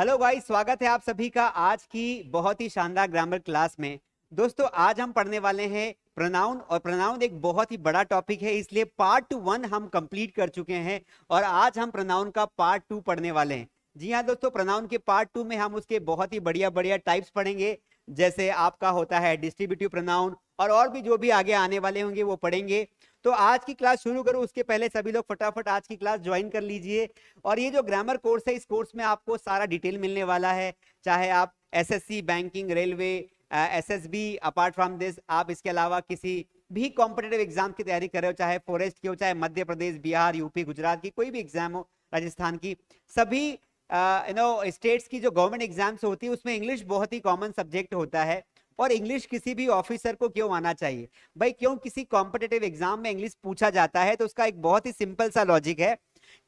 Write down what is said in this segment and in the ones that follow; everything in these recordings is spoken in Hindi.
हेलो भाई स्वागत है आप सभी का आज की बहुत ही शानदार ग्रामर क्लास में दोस्तों आज हम पढ़ने वाले हैं प्रोनाउन और प्रोनाउन एक बहुत ही बड़ा टॉपिक है इसलिए पार्ट वन हम कंप्लीट कर चुके हैं और आज हम प्रोनाउन का पार्ट टू पढ़ने वाले हैं जी हाँ दोस्तों प्रोनाउन के पार्ट टू में हम उसके बहुत ही बढ़िया बढ़िया टाइप्स पढ़ेंगे जैसे आपका होता है डिस्ट्रीब्यूटिव प्रोनाउन और और भी जो भी आगे आने वाले होंगे वो पढ़ेंगे तो आज की क्लास शुरू करूं उसके पहले सभी लोग फटाफट आज की क्लास ज्वाइन कर लीजिए और ये जो ग्रामर कोर्स है इस कोर्स में आपको सारा डिटेल मिलने वाला है चाहे आप SSC banking railway SSB apart from this आप इसके अलावा किसी भी कॉम्पिटेटिव एग्जाम की तैयारी कर रहे हो चाहे फॉरेस्ट की हो चाहे मध्य प्रदेश बिहार यूपी गुजरात की कोई भी एग्जाम हो राजस्थान की सभी यू नो स्टेट्स की जो गवर्नमेंट एग्जाम्स होती है उसमें इंग्लिश बहुत ही कॉमन सब्जेक्ट होता है और इंग्लिश किसी भी ऑफिसर को क्यों आना चाहिए भाई क्यों किसी कॉम्पिटेटिव एग्जाम में इंग्लिश पूछा जाता है तो उसका एक बहुत ही सिंपल सा लॉजिक है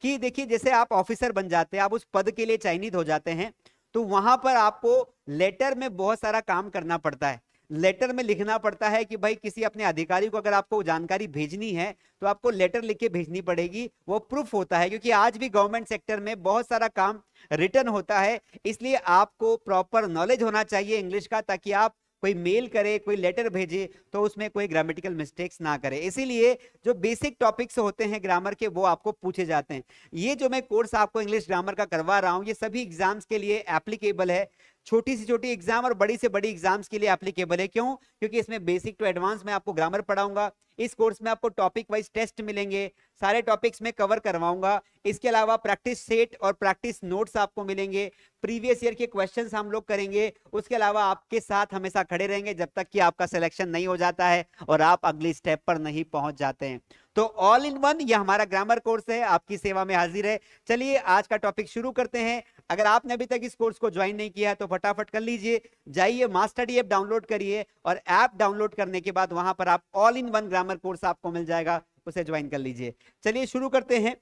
कि देखिए जैसे आप ऑफिसर बन जाते हैं आप उस पद के लिए चयनित हो जाते हैं तो वहां पर आपको लेटर में बहुत सारा काम करना पड़ता है लेटर में लिखना पड़ता है कि भाई किसी अपने अधिकारी को अगर आपको जानकारी भेजनी है तो आपको लेटर लिख के भेजनी पड़ेगी वो प्रूफ होता है क्योंकि आज भी गवर्नमेंट सेक्टर में बहुत सारा काम रिटर्न होता है इसलिए आपको प्रॉपर नॉलेज होना चाहिए इंग्लिश का ताकि आप कोई मेल करे कोई लेटर भेजे तो उसमें कोई ग्रामेटिकल मिस्टेक्स ना करे इसीलिए जो बेसिक टॉपिक्स होते हैं ग्रामर के वो आपको पूछे जाते हैं ये जो मैं कोर्स आपको इंग्लिश ग्रामर का करवा रहा हूँ ये सभी एग्जाम्स के लिए एप्लीकेबल है छोटी से छोटी एग्जाम और बड़ी से बड़ी एग्जाम्स के लिए एप्लीकेबल है क्यों क्योंकि इसमें बेसिक टू एडवांस में आपको ग्रामर पढ़ाऊंगा इस कोर्स में आपको टॉपिक वाइज टेस्ट मिलेंगे सारे टॉपिक्स में कवर करवाऊंगा इसके अलावा प्रैक्टिस सेट और प्रैक्टिस नोट्स आपको मिलेंगे प्रीवियस ईयर के क्वेश्चंस हम लोग करेंगे उसके अलावा आपके साथ हमेशा खड़े रहेंगे जब तक कि आपका सिलेक्शन नहीं हो जाता है और आप अगले स्टेप पर नहीं पहुंच जाते हैं तो ऑल इन वन यह हमारा ग्रामर कोर्स है आपकी सेवा में हाजिर है चलिए आज का टॉपिक शुरू करते हैं अगर आपने अभी तक इस कोर्स को ज्वाइन नहीं किया है तो फटाफट कर लीजिए जाइए मास्टर डी एप डाउनलोड करिए और ऐप डाउनलोड करने के बाद वहां पर आप all in one grammar course आपको मिल जाएगा उसे ज्वाइन कर लीजिए चलिए शुरू करते हैं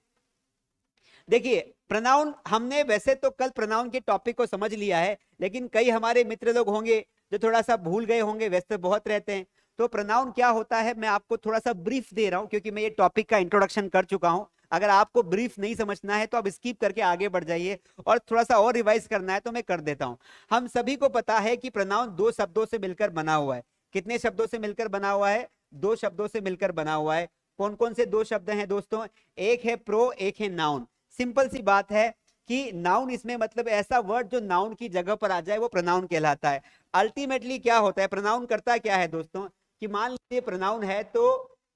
देखिए प्रनाउन हमने वैसे तो कल प्रनाउन के टॉपिक को समझ लिया है लेकिन कई हमारे मित्र लोग होंगे जो थोड़ा सा भूल गए होंगे वैसे बहुत रहते हैं तो प्रनाउन क्या होता है मैं आपको थोड़ा सा ब्रीफ दे रहा हूं क्योंकि मैं ये टॉपिक का इंट्रोडक्शन कर चुका हूं अगर आपको ब्रीफ नहीं समझना है तो आप स्कीप करके आगे बढ़ जाइए और थोड़ा सा और रिवाइज करना है तो मैं कर देता हूँ हम सभी को पता है कि प्रनाउन दो शब्दों से मिलकर बना हुआ है कितने शब्दों से मिलकर बना हुआ है दो शब्दों से मिलकर बना हुआ है कौन कौन से दो शब्द हैं दोस्तों एक है प्रो एक है नाउन सिंपल सी बात है कि नाउन इसमें मतलब ऐसा वर्ड जो नाउन की जगह पर आ जाए वो प्रनाउन कहलाता है अल्टीमेटली क्या होता है प्रनाउन करता क्या है दोस्तों कि मान लीजिए प्रनाउन है तो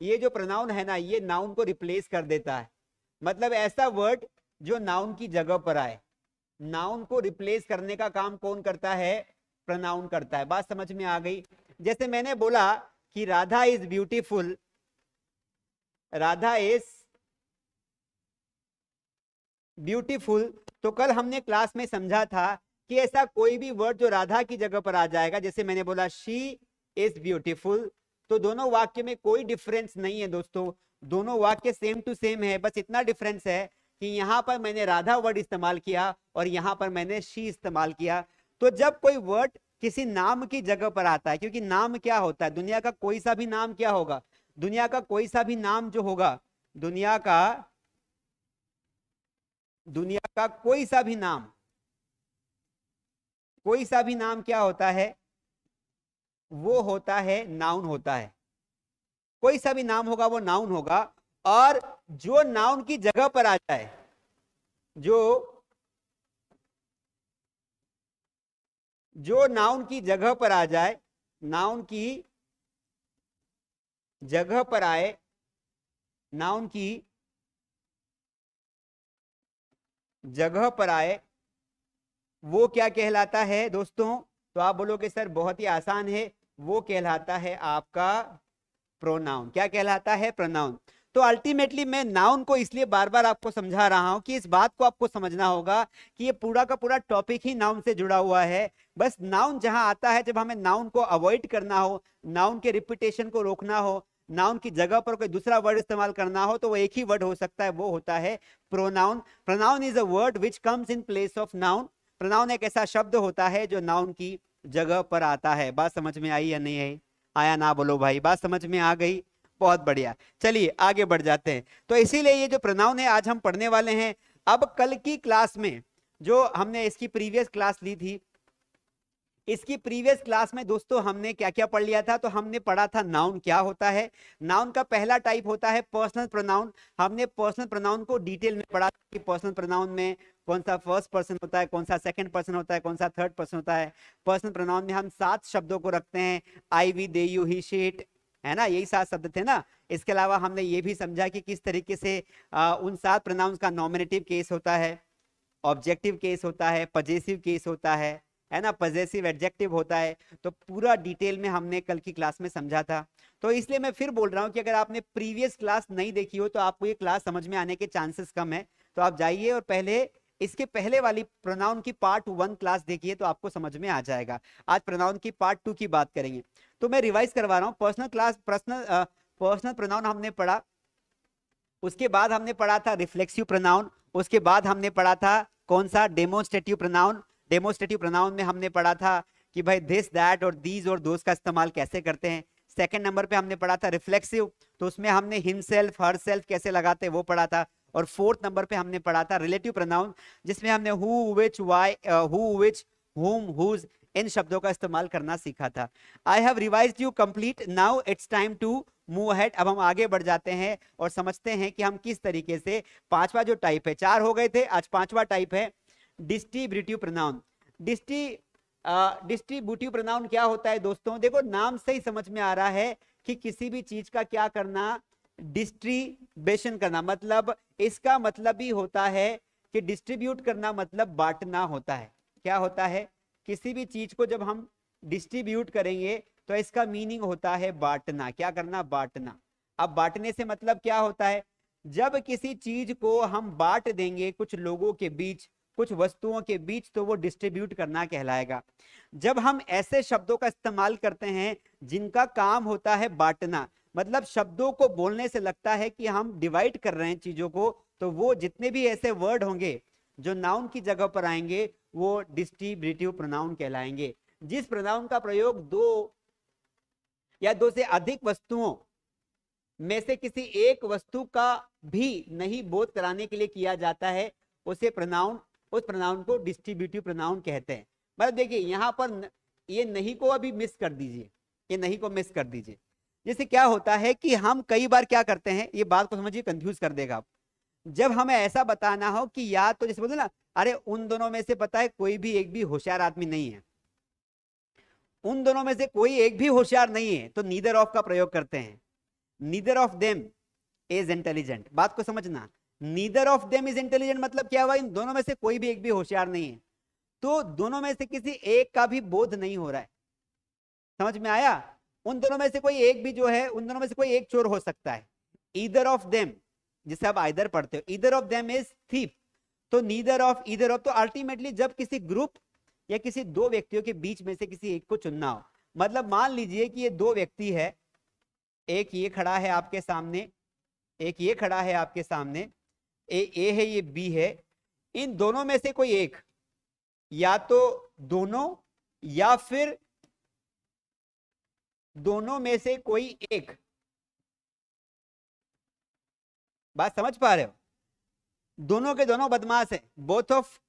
ये जो प्रनाउन है ना ये नाउन को रिप्लेस कर देता है मतलब ऐसा वर्ड जो नाउन की जगह पर आए नाउन को रिप्लेस करने का काम कौन करता है प्रनाउन करता है बात समझ में आ गई जैसे मैंने बोला कि Radha is beautiful Radha is beautiful तो कल हमने क्लास में समझा था कि ऐसा कोई भी वर्ड जो राधा की जगह पर आ जाएगा जैसे मैंने बोला शी इज ब्यूटीफुल तो दोनों वाक्य में कोई डिफरेंस नहीं है दोस्तों दोनों वाक्य सेम टू सेम है बस इतना डिफरेंस है कि यहाँ पर मैंने राधा वर्ड इस्तेमाल किया और यहाँ पर मैंने शी इस्तेमाल किया तो जब कोई वर्ड किसी नाम की जगह पर आता है क्योंकि नाम क्या होता है दुनिया का कोई सा भी नाम क्या होगा दुनिया का कोई सा भी नाम जो होगा दुनिया का दुनिया का कोई सा भी नाम कोई सा भी नाम क्या होता है वो होता है नाउन होता है कोई सा भी नाम होगा वो नाउन होगा और जो नाउन की जगह पर आ जाए जो जो नाउन की जगह पर आ जाए नाउन की जगह पर आए नाउन की जगह पर आए वो क्या कहलाता है दोस्तों तो आप बोलोगे सर बहुत ही आसान है वो कहलाता है आपका प्रोनाउन क्या कहलाता है प्रोनाउन तो अल्टीमेटली मैं नाउन को इसलिए बार बार आपको समझा रहा हूं कि इस बात को आपको समझना होगा कि ये पूरा का पूरा टॉपिक ही नाउन से जुड़ा हुआ है बस नाउन जहां आता है जब हमें नाउन को अवॉइड करना हो नाउन के रिपीटेशन को रोकना हो नाउन की जगह पर कोई दूसरा वर्ड इस्तेमाल करना हो तो वो एक ही वर्ड हो सकता है वो होता है pronoun pronoun is a word which comes in place of noun pronoun एक ऐसा शब्द होता है जो नाउन की जगह पर आता है बात समझ में आई या नहीं आई आया ना बोलो भाई बात समझ में आ गई बहुत बढ़िया चलिए आगे बढ़ जाते हैं तो इसीलिए ये जो प्रनाउन है आज हम पढ़ने वाले हैं अब कल की क्लास में जो हमने इसकी प्रीवियस क्लास ली थी इसकी प्रीवियस क्लास में दोस्तों हमने क्या क्या पढ़ लिया था तो हमने पढ़ा था नाउन क्या होता है नाउन का पहला टाइप होता है पर्सनल प्रोनाउन हमने पर्सनल प्रोनाउन को डिटेल में पढ़ा था कि पर्सनल प्रोनाउन में कौन सा फर्स्ट पर्सन होता है कौन सा सेकंड पर्सन होता है कौन सा थर्ड पर्सन होता है पर्सन प्रोनाउन में हम सात शब्दों को रखते हैं I we they you he she it है ना यही सात शब्द थे ना इसके अलावा हमने ये भी समझा कि किस तरीके से आ, उन सात प्रोनाउन का नॉमिनेटिव केस होता है ऑब्जेक्टिव केस होता है पजेसिव केस होता है है ना पजेसिव एडजेक्टिव होता है तो पूरा डिटेल में हमने कल की क्लास में समझा था तो इसलिए मैं फिर बोल रहा हूँ कि अगर आपने प्रीवियस क्लास नहीं देखी हो तो आपको ये क्लास समझ में आने के चांसेस कम है तो आप जाइए और पहले इसके पहले वाली प्रोनाउन की पार्ट वन क्लास देखिए तो आपको समझ में आ जाएगा आज प्रोनाउन की पार्ट टू की बात करेंगे तो मैं रिवाइज करवा रहा हूँ personal class personal personal pronoun हमने पढ़ा उसके बाद हमने पढ़ा था रिफ्लेक्सिव प्रोनाउन उसके बाद हमने पढ़ा था कौन सा डेमोस्ट्रेटिव प्रोनाउन डेमोस्ट्रेटिव प्रोनाउन में हमने पढ़ा था कि भाई दिस दैट और दीज और दोस्त का इस्तेमाल कैसे करते हैं सेकेंड नंबर पे हमने पढ़ा था रिफ्लेक्सिव तो उसमें हमने हिमसेल्फ हर सेल्फ कैसे लगाते हैं वो पढ़ा था और फोर्थ नंबर पे हमने पढ़ा था रिलेटिव प्रोनाउन जिसमें हमने who which why who which whom whose इन शब्दों का इस्तेमाल करना सीखा था I have revise you complete now it's time to move ahead अब हम आगे बढ़ जाते हैं और समझते हैं कि हम किस तरीके से पांचवा जो टाइप है चार हो गए थे आज पांचवा टाइप है distributive pronoun distri distributive pronoun क्या होता है दोस्तों देखो नाम से ही समझ में आ रहा है कि किसी भी चीज का क्या करना डिस्ट्रीब्यूशन करना मतलब इसका मतलब ही होता है कि डिस्ट्रीब्यूट करना मतलब बांटना होता है क्या होता है किसी भी चीज को जब हम डिस्ट्रीब्यूट करेंगे तो इसका मीनिंग होता है बांटना क्या करना बांटना अब बांटने से मतलब क्या होता है जब किसी चीज को हम बांट देंगे कुछ लोगों के बीच कुछ वस्तुओं के बीच तो वो डिस्ट्रीब्यूट करना कहलाएगा जब हम ऐसे शब्दों का इस्तेमाल करते हैं जिनका काम होता है बांटना मतलब शब्दों को बोलने से लगता है कि हम डिवाइड कर रहे हैं चीजों को तो वो जितने भी ऐसे वर्ड होंगे जो नाउन की जगह पर आएंगे वो डिस्ट्रीब्यूटिव प्रोनाउन कहलाएंगे जिस प्रोनाउन का प्रयोग दो या दो से अधिक वस्तुओं में से किसी एक वस्तु का भी नहीं बोध कराने के लिए किया जाता है उसे प्रोनाउन उस प्रोनाउन को डिस्ट्रीब्यूटिव प्रोनाउन कहते हैं मतलब देखिए यहाँ पर ये नहीं को अभी मिस कर दीजिए ये नहीं को मिस कर दीजिए जैसे क्या होता है कि हम कई बार क्या करते हैं ये बात को समझिए कंफ्यूज कर देगा आप जब हमें ऐसा बताना हो कि या तो जैसे बोलते ना अरे उन दोनों में से पता है कोई भी एक भी होशियार आदमी नहीं है उन दोनों में से कोई एक भी होशियार नहीं है तो नीदर ऑफ का प्रयोग करते हैं neither of them is intelligent बात को समझना neither of them is intelligent मतलब क्या हुआ इन दोनों में से कोई भी एक भी होशियार नहीं है तो दोनों में से किसी एक का भी बोध नहीं हो रहा है समझ में आया उन दोनों में से कोई एक भी जो है उन दोनों में से कोई एक चोर हो सकता है ईदर ऑफ देम जिसे आप आइदर पढ़ते हो either of them is thief तो नीदर ऑफ ईदर ऑफ तो अल्टीमेटली जब किसी ग्रुप या किसी दो व्यक्तियों के बीच में से किसी एक को चुनना हो मतलब मान लीजिए कि ये दो व्यक्ति है एक ये खड़ा है आपके सामने एक ये खड़ा है आपके सामने ए ए है ये बी है इन दोनों में से कोई एक या तो दोनों या फिर दोनों में से कोई एक बात समझ पा रहे हो दोनों के दोनों बदमाश है बोथ ऑफ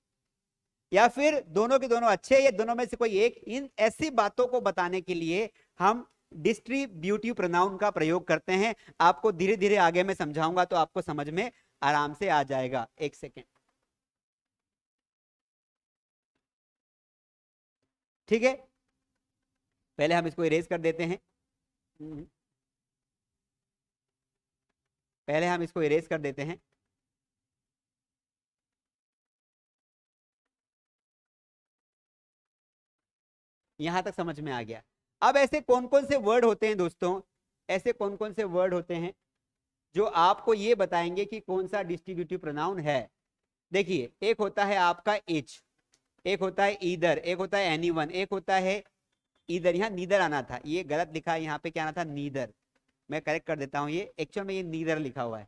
या फिर दोनों के दोनों अच्छे या दोनों में से कोई एक इन ऐसी बातों को बताने के लिए हम डिस्ट्रीब्यूटिव प्रोनाउन का प्रयोग करते हैं आपको धीरे धीरे आगे में समझाऊंगा तो आपको समझ में आराम से आ जाएगा एक सेकेंड ठीक है पहले हम इसको इरेज कर देते हैं हम्म। पहले हम इसको इरेज कर देते हैं यहां तक समझ में आ गया अब ऐसे कौन कौन से वर्ड होते हैं दोस्तों ऐसे कौन कौन से वर्ड होते हैं जो आपको ये बताएंगे कि कौन सा डिस्ट्रीब्यूटिव प्रोनाउन है देखिए एक होता है आपका इच एक होता है ईदर एक होता है एनी वन एक होता है इधर यहाँ नीदर आना था ये गलत लिखा है यहाँ पे क्या आना था नीदर मैं करेक्ट कर देता हूँ ये एक्चुअल में ये नीदर लिखा हुआ है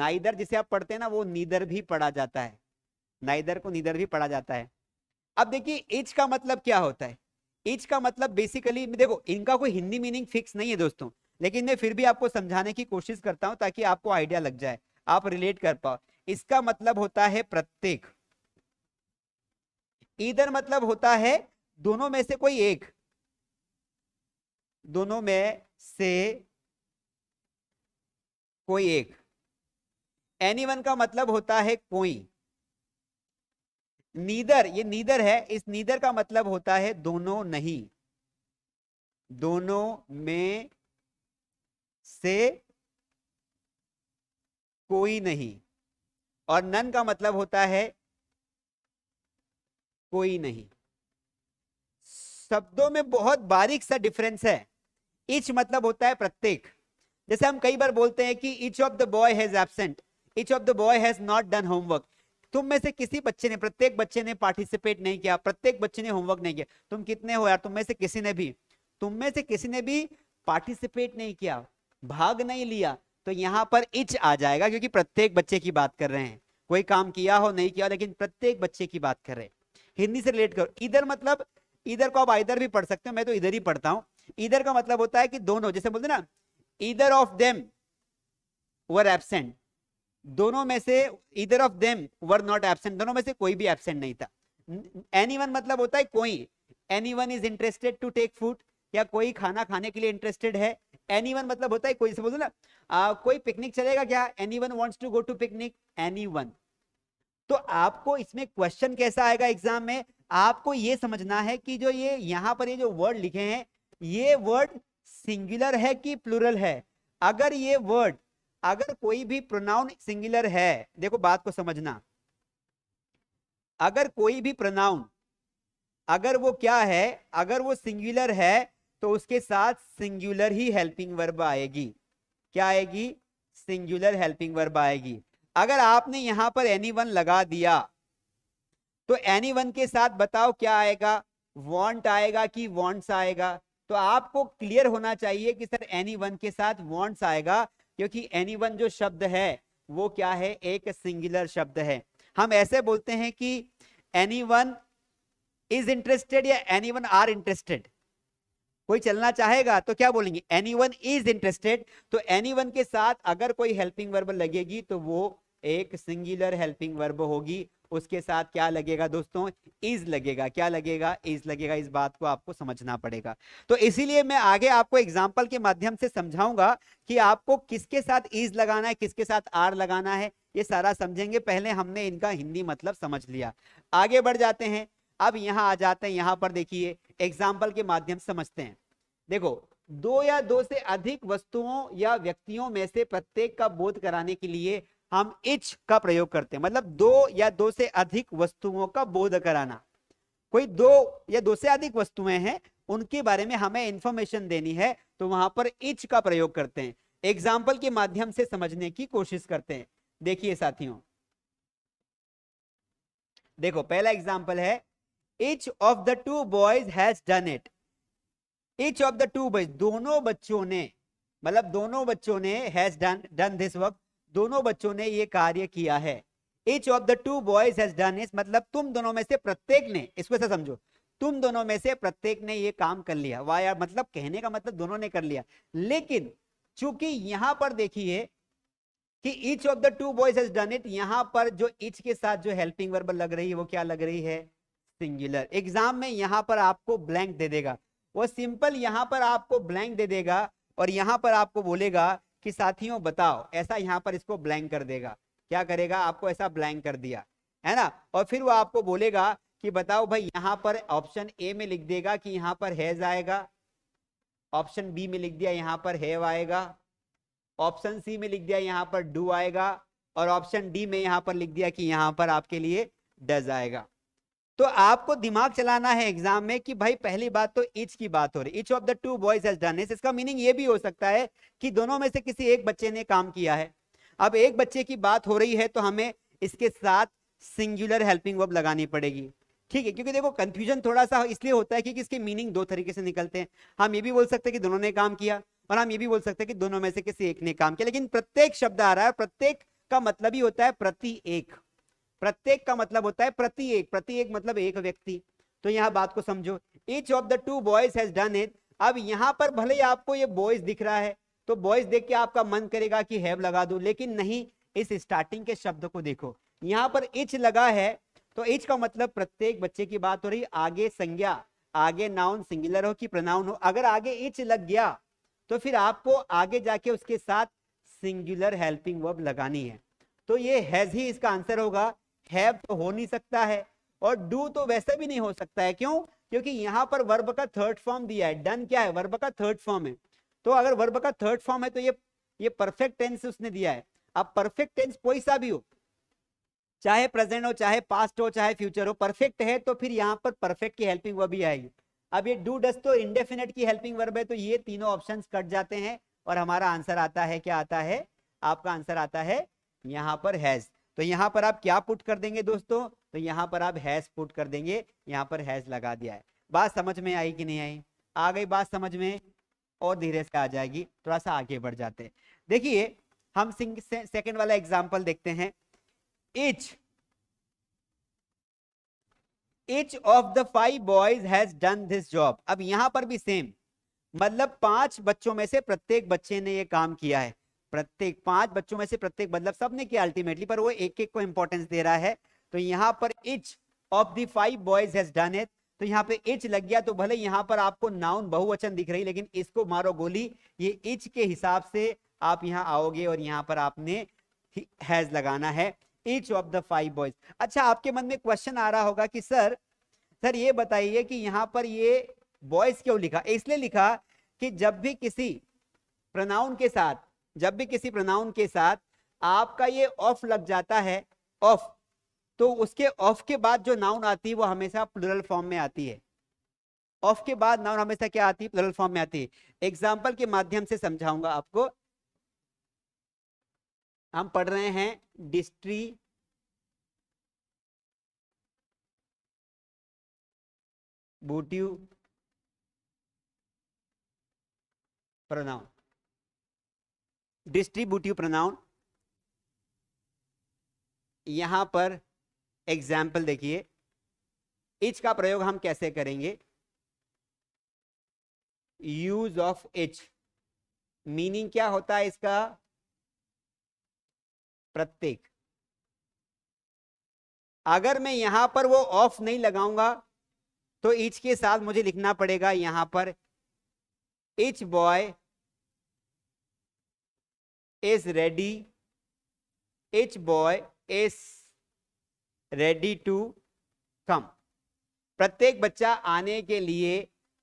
नाइदर जिसे आप पढ़ते हैं ना वो नीदर भी पढ़ा जाता है नाइदर को नीदर भी पढ़ा जाता है अब देखिए इच का मतलब क्या होता है इच का मतलब बेसिकली देखो इनका कोई हिंदी मीनिंग फिक्स नहीं है दोस्तों लेकिन मैं फिर भी आपको समझाने की कोशिश करता हूँ ताकि आपको आइडिया लग जाए आप रिलेट कर पाओ इसका मतलब होता है प्रत्येक इधर मतलब होता है दोनों में से कोई एक दोनों में से कोई एक एनीवन का मतलब होता है कोई नीदर ये नीदर है इस नीदर का मतलब होता है दोनों नहीं दोनों में से कोई नहीं और नन का मतलब होता है कोई नहीं शब्दों में बहुत बारीक सा डिफरेंस है इच मतलब होता है प्रत्येक जैसे हम कई बार बोलते हैं कि each of the boy has absent each of the boy has not done homework तुम में से किसी बच्चे ने प्रत्येक बच्चे ने पार्टिसिपेट नहीं किया प्रत्येक बच्चे ने होमवर्क नहीं किया तुम कितने हो यार तुम में से किसी ने भी तुम में से किसी ने भी पार्टिसिपेट नहीं किया भाग नहीं लिया तो यहाँ पर इच आ जाएगा क्योंकि प्रत्येक बच्चे की बात कर रहे हैं कोई काम किया हो नहीं किया लेकिन प्रत्येक बच्चे की बात कर रहे हैं हिंदी से रिलेट करो इधर मतलब इधर को आप इधर भी पढ़ सकते हो मैं तो इधर ही पढ़ता हूं इधर का मतलब होता है कि दोनों जैसे बोलते ना इधर ऑफ देम वर एबसेंट दोनों में से either of them were not absent दोनों में से कोई भी एबसेंट नहीं था एनी मतलब होता है कोई any is interested to take food या कोई खाना खाने के लिए इंटरेस्टेड है एनी मतलब होता है कोई से बोलो ना आ, कोई पिकनिक चलेगा क्या anyone wants to go to picnic any तो आपको इसमें क्वेश्चन कैसा आएगा एग्जाम में आपको ये समझना है कि जो ये यहाँ पर ये जो वर्ड लिखे हैं ये वर्ड सिंगुलर है कि प्लुरल है अगर ये वर्ड अगर कोई भी प्रोनाउन सिंगुलर है देखो बात को समझना अगर कोई भी प्रोनाउन अगर वो क्या है अगर वो सिंगुलर है तो उसके साथ सिंगुलर ही हेल्पिंग वर्ब आएगी क्या आएगी सिंगुलर हेल्पिंग वर्ब आएगी अगर आपने यहां पर एनी वन लगा दिया तो एनी वन के साथ बताओ क्या आएगा वॉन्ट आएगा कि वॉन्ट्स आएगा तो आपको क्लियर होना चाहिए कि सर एनी वन के साथ वॉन्ट्स आएगा क्योंकि एनी वन जो शब्द है वो क्या है एक सिंगुलर शब्द है हम ऐसे बोलते हैं कि एनी वन इज इंटरेस्टेड या एनी वन आर इंटरेस्टेड कोई चलना चाहेगा तो क्या बोलेंगे एनी वन इज इंटरेस्टेड तो एनी वन के साथ अगर कोई हेल्पिंग वर्ब लगेगी तो वो एक सिंगुलर हेल्पिंग वर्ब होगी उसके साथ क्या लगेगा दोस्तों इज लगेगा क्या लगेगा इज लगेगा इस बात को आपको समझना पड़ेगा तो इसीलिए मैं आगे आपको एग्जाम्पल के माध्यम से समझाऊंगा कि आपको किसके साथ इज लगाना है किसके साथ आर लगाना है ये सारा समझेंगे पहले हमने इनका हिंदी मतलब समझ लिया आगे बढ़ जाते हैं अब यहाँ आ जाते हैं यहाँ पर देखिए एग्जाम्पल के माध्यम समझते हैं देखो दो या दो से अधिक वस्तुओं या व्यक्तियों में से प्रत्येक का बोध कराने के लिए हम इच का प्रयोग करते हैं मतलब दो या दो से अधिक वस्तुओं का बोध कराना कोई दो या दो से अधिक वस्तुएं हैं उनके बारे में हमें इंफॉर्मेशन देनी है तो वहां पर इच का प्रयोग करते हैं एग्जाम्पल के माध्यम से समझने की कोशिश करते हैं देखिए साथियों देखो पहला एग्जाम्पल है each of the two boys has done it each of the two boys दोनों बच्चों ने मतलब दोनों बच्चों ने has done done this work दोनों बच्चों ने ये कार्य किया है each of the two boys has done इस मतलब तुम दोनों में से प्रत्येक ने इसको ऐसा समझो तुम दोनों में से प्रत्येक ने ये काम कर लिया वाया मतलब कहने का मतलब दोनों ने कर लिया लेकिन चूंकि यहां पर देखिए कि each of the two boys has done it यहां पर जो इच के साथ जो हेल्पिंग वर्ब लग रही है वो क्या लग रही है सिंगुलर एग्जाम में यहां पर आपको ब्लैंक दे देगा वो सिंपल यहां पर आपको ब्लैंक दे देगा और यहां पर आपको बोलेगा कि साथियों बताओ ऐसा यहाँ पर इसको ब्लैंक कर देगा क्या करेगा आपको ऐसा ब्लैंक कर दिया है ना और फिर वो आपको बोलेगा कि बताओ भाई यहाँ पर ऑप्शन ए में लिख देगा कि यहाँ पर हैज आएगा ऑप्शन बी में लिख दिया यहाँ पर हैव आएगा ऑप्शन सी में लिख दिया यहाँ पर डू आएगा और ऑप्शन डी में यहाँ पर लिख दिया कि यहाँ पर आपके लिए डज आएगा तो आपको दिमाग चलाना है एग्जाम में कि भाई पहली बात तो इच की बात हो रही each of the two boys has done इसका मीनिंग ये भी हो सकता है कि दोनों में से किसी एक बच्चे ने काम किया है अब एक बच्चे की बात हो रही है तो हमें इसके साथ सिंगुलर हेल्पिंग वर्ब लगानी पड़ेगी ठीक है क्योंकि देखो कंफ्यूजन थोड़ा सा इसलिए होता है कि इसके मीनिंग दो तरीके से निकलते हैं हम ये भी बोल सकते हैं कि दोनों ने काम किया और हम ये भी बोल सकते हैं कि दोनों में से किसी एक ने काम किया लेकिन प्रत्येक शब्द आ रहा है प्रत्येक का मतलब ही होता है प्रति एक प्रत्येक का मतलब होता है प्रति एक प्रति एक मतलब एक व्यक्ति तो यहाँ बात को समझो each of the two boys has done it अब यहाँ पर भले ही आपको ये बॉयज दिख रहा है तो बॉयज देख के आपका मन करेगा कि हैव लगा दो लेकिन नहीं इस स्टार्टिंग के शब्द को देखो यहाँ पर इच लगा है तो इच का मतलब प्रत्येक बच्चे की बात हो रही आगे संज्ञा आगे नाउन सिंगुलर हो कि प्रनाउन हो अगर आगे इच लग गया तो फिर आपको आगे जाके उसके साथ सिंगुलर हेल्पिंग वर्ब लगानी है तो ये हैज ही इसका आंसर होगा हैव तो हो नहीं सकता है और डू तो वैसे भी नहीं हो सकता है क्यों क्योंकि यहाँ पर वर्ब का थर्ड फॉर्म दिया है डन क्या है वर्ब का थर्ड फॉर्म है तो अगर वर्ब का थर्ड फॉर्म है तो ये ये परफेक्ट टेंस उसने दिया है अब परफेक्ट टेंस कोई सा भी हो चाहे प्रेजेंट हो चाहे पास्ट हो चाहे फ्यूचर हो परफेक्ट है तो फिर यहाँ पर परफेक्ट की हेल्पिंग वर्ब ही आएगी अब ये डू डस तो इंडेफिनेट की हेल्पिंग वर्ब है तो ये तीनों ऑप्शन कट जाते हैं और हमारा आंसर आता है क्या आता है आपका आंसर आता है यहाँ पर हैज तो यहाँ पर आप क्या पुट कर देंगे दोस्तों तो यहाँ पर आप हैज पुट कर देंगे यहाँ पर हैज लगा दिया है बात समझ में आई कि नहीं आई आ गई बात समझ में और धीरे से आ जाएगी थोड़ा सा आगे बढ़ जाते हैं देखिए हम से, सेकेंड वाला एग्जाम्पल देखते हैं each each of the five boys has done this job अब यहां पर भी सेम मतलब पांच बच्चों में से प्रत्येक बच्चे ने यह काम किया है प्रत्येक पांच बच्चों में से प्रत्येक मतलब सबने किया अल्टीमेटली पर वो एक एक को इंपॉर्टेंस दे रहा है तो यहाँ पर each of the five boys has done it तो यहाँ पे इच लग गया तो भले यहाँ पर आपको नाउन बहुवचन दिख रही लेकिन इसको मारो गोली ये इच के हिसाब से आप यहाँ आओगे और यहाँ पर आपने हैज लगाना है each of the five boys अच्छा आपके मन में क्वेश्चन आ रहा होगा कि सर सर ये बताइए कि यहाँ पर ये बॉयज क्यों लिखा इसलिए लिखा कि जब भी किसी प्रनाउन के साथ जब भी किसी प्रोनाउन के साथ आपका ये ऑफ लग जाता है ऑफ तो उसके ऑफ के बाद जो नाउन आती है वो हमेशा प्लुरल फॉर्म में आती है ऑफ के बाद नाउन हमेशा क्या आती है प्लुरल फॉर्म में आती है एग्जाम्पल के माध्यम से समझाऊंगा आपको हम पढ़ रहे हैं distributive pronoun distributive pronoun यहां पर एग्जाम्पल देखिए इच का प्रयोग हम कैसे करेंगे यूज ऑफ इच मीनिंग क्या होता है इसका प्रत्येक अगर मैं यहां पर वो ऑफ नहीं लगाऊंगा तो इच के साथ मुझे लिखना पड़ेगा यहां पर each boy is ready each boy is ready to come प्रत्येक बच्चा आने के लिए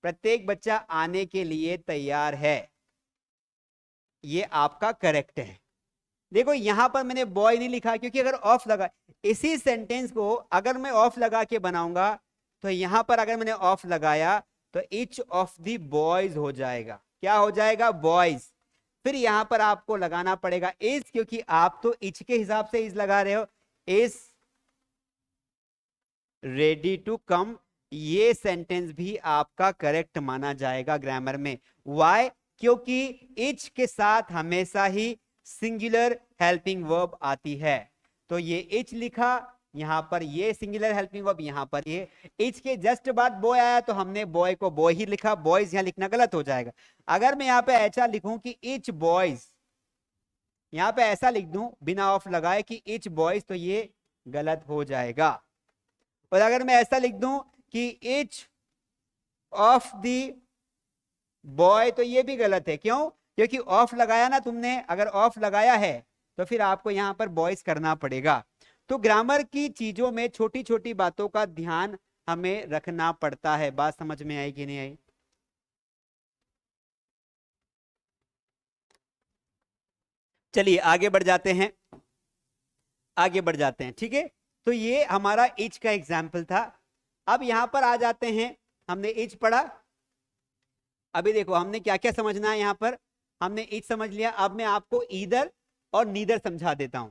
प्रत्येक बच्चा आने के लिए तैयार है ये आपका करेक्ट है देखो यहां पर मैंने बॉय नहीं लिखा क्योंकि अगर ऑफ लगा इसी सेंटेंस को अगर मैं ऑफ लगा के बनाऊंगा तो यहां पर अगर मैंने ऑफ लगाया तो इच ऑफ दी बॉयज हो जाएगा क्या हो जाएगा बॉयज फिर यहां पर आपको लगाना पड़ेगा एज क्योंकि आप तो इच के हिसाब से इज लगा रहे हो एज रेडी टू कम ये सेंटेंस भी आपका करेक्ट माना जाएगा ग्रामर में वाई क्योंकि इच के साथ हमेशा ही सिंगुलर हेल्पिंग वर्ब आती है तो ये इच लिखा यहाँ पर ये सिंगुलर हेल्पिंग वर्ब यहाँ पर ये इच के जस्ट बाद बॉय आया तो हमने बॉय को बॉय ही लिखा बॉयज यहाँ लिखना गलत हो जाएगा अगर मैं यहाँ पे ऐसा लिखूं कि इच बॉयज यहाँ पे ऐसा लिख दूं बिना ऑफ लगाए कि इच बॉयज तो ये गलत हो जाएगा और अगर मैं ऐसा लिख दूं कि इच ऑफ दी बॉय तो ये भी गलत है क्यों क्योंकि ऑफ लगाया ना तुमने अगर ऑफ लगाया है तो फिर आपको यहाँ पर बॉयज करना पड़ेगा तो ग्रामर की चीजों में छोटी छोटी बातों का ध्यान हमें रखना पड़ता है बात समझ में आई कि नहीं आई चलिए आगे बढ़ जाते हैं आगे बढ़ जाते हैं ठीक है तो ये हमारा इच का एग्जाम्पल था अब यहां पर आ जाते हैं हमने इच पढ़ा अभी देखो हमने क्या क्या समझना है यहां पर हमने इच समझ लिया अब मैं आपको ईदर और नीदर समझा देता हूं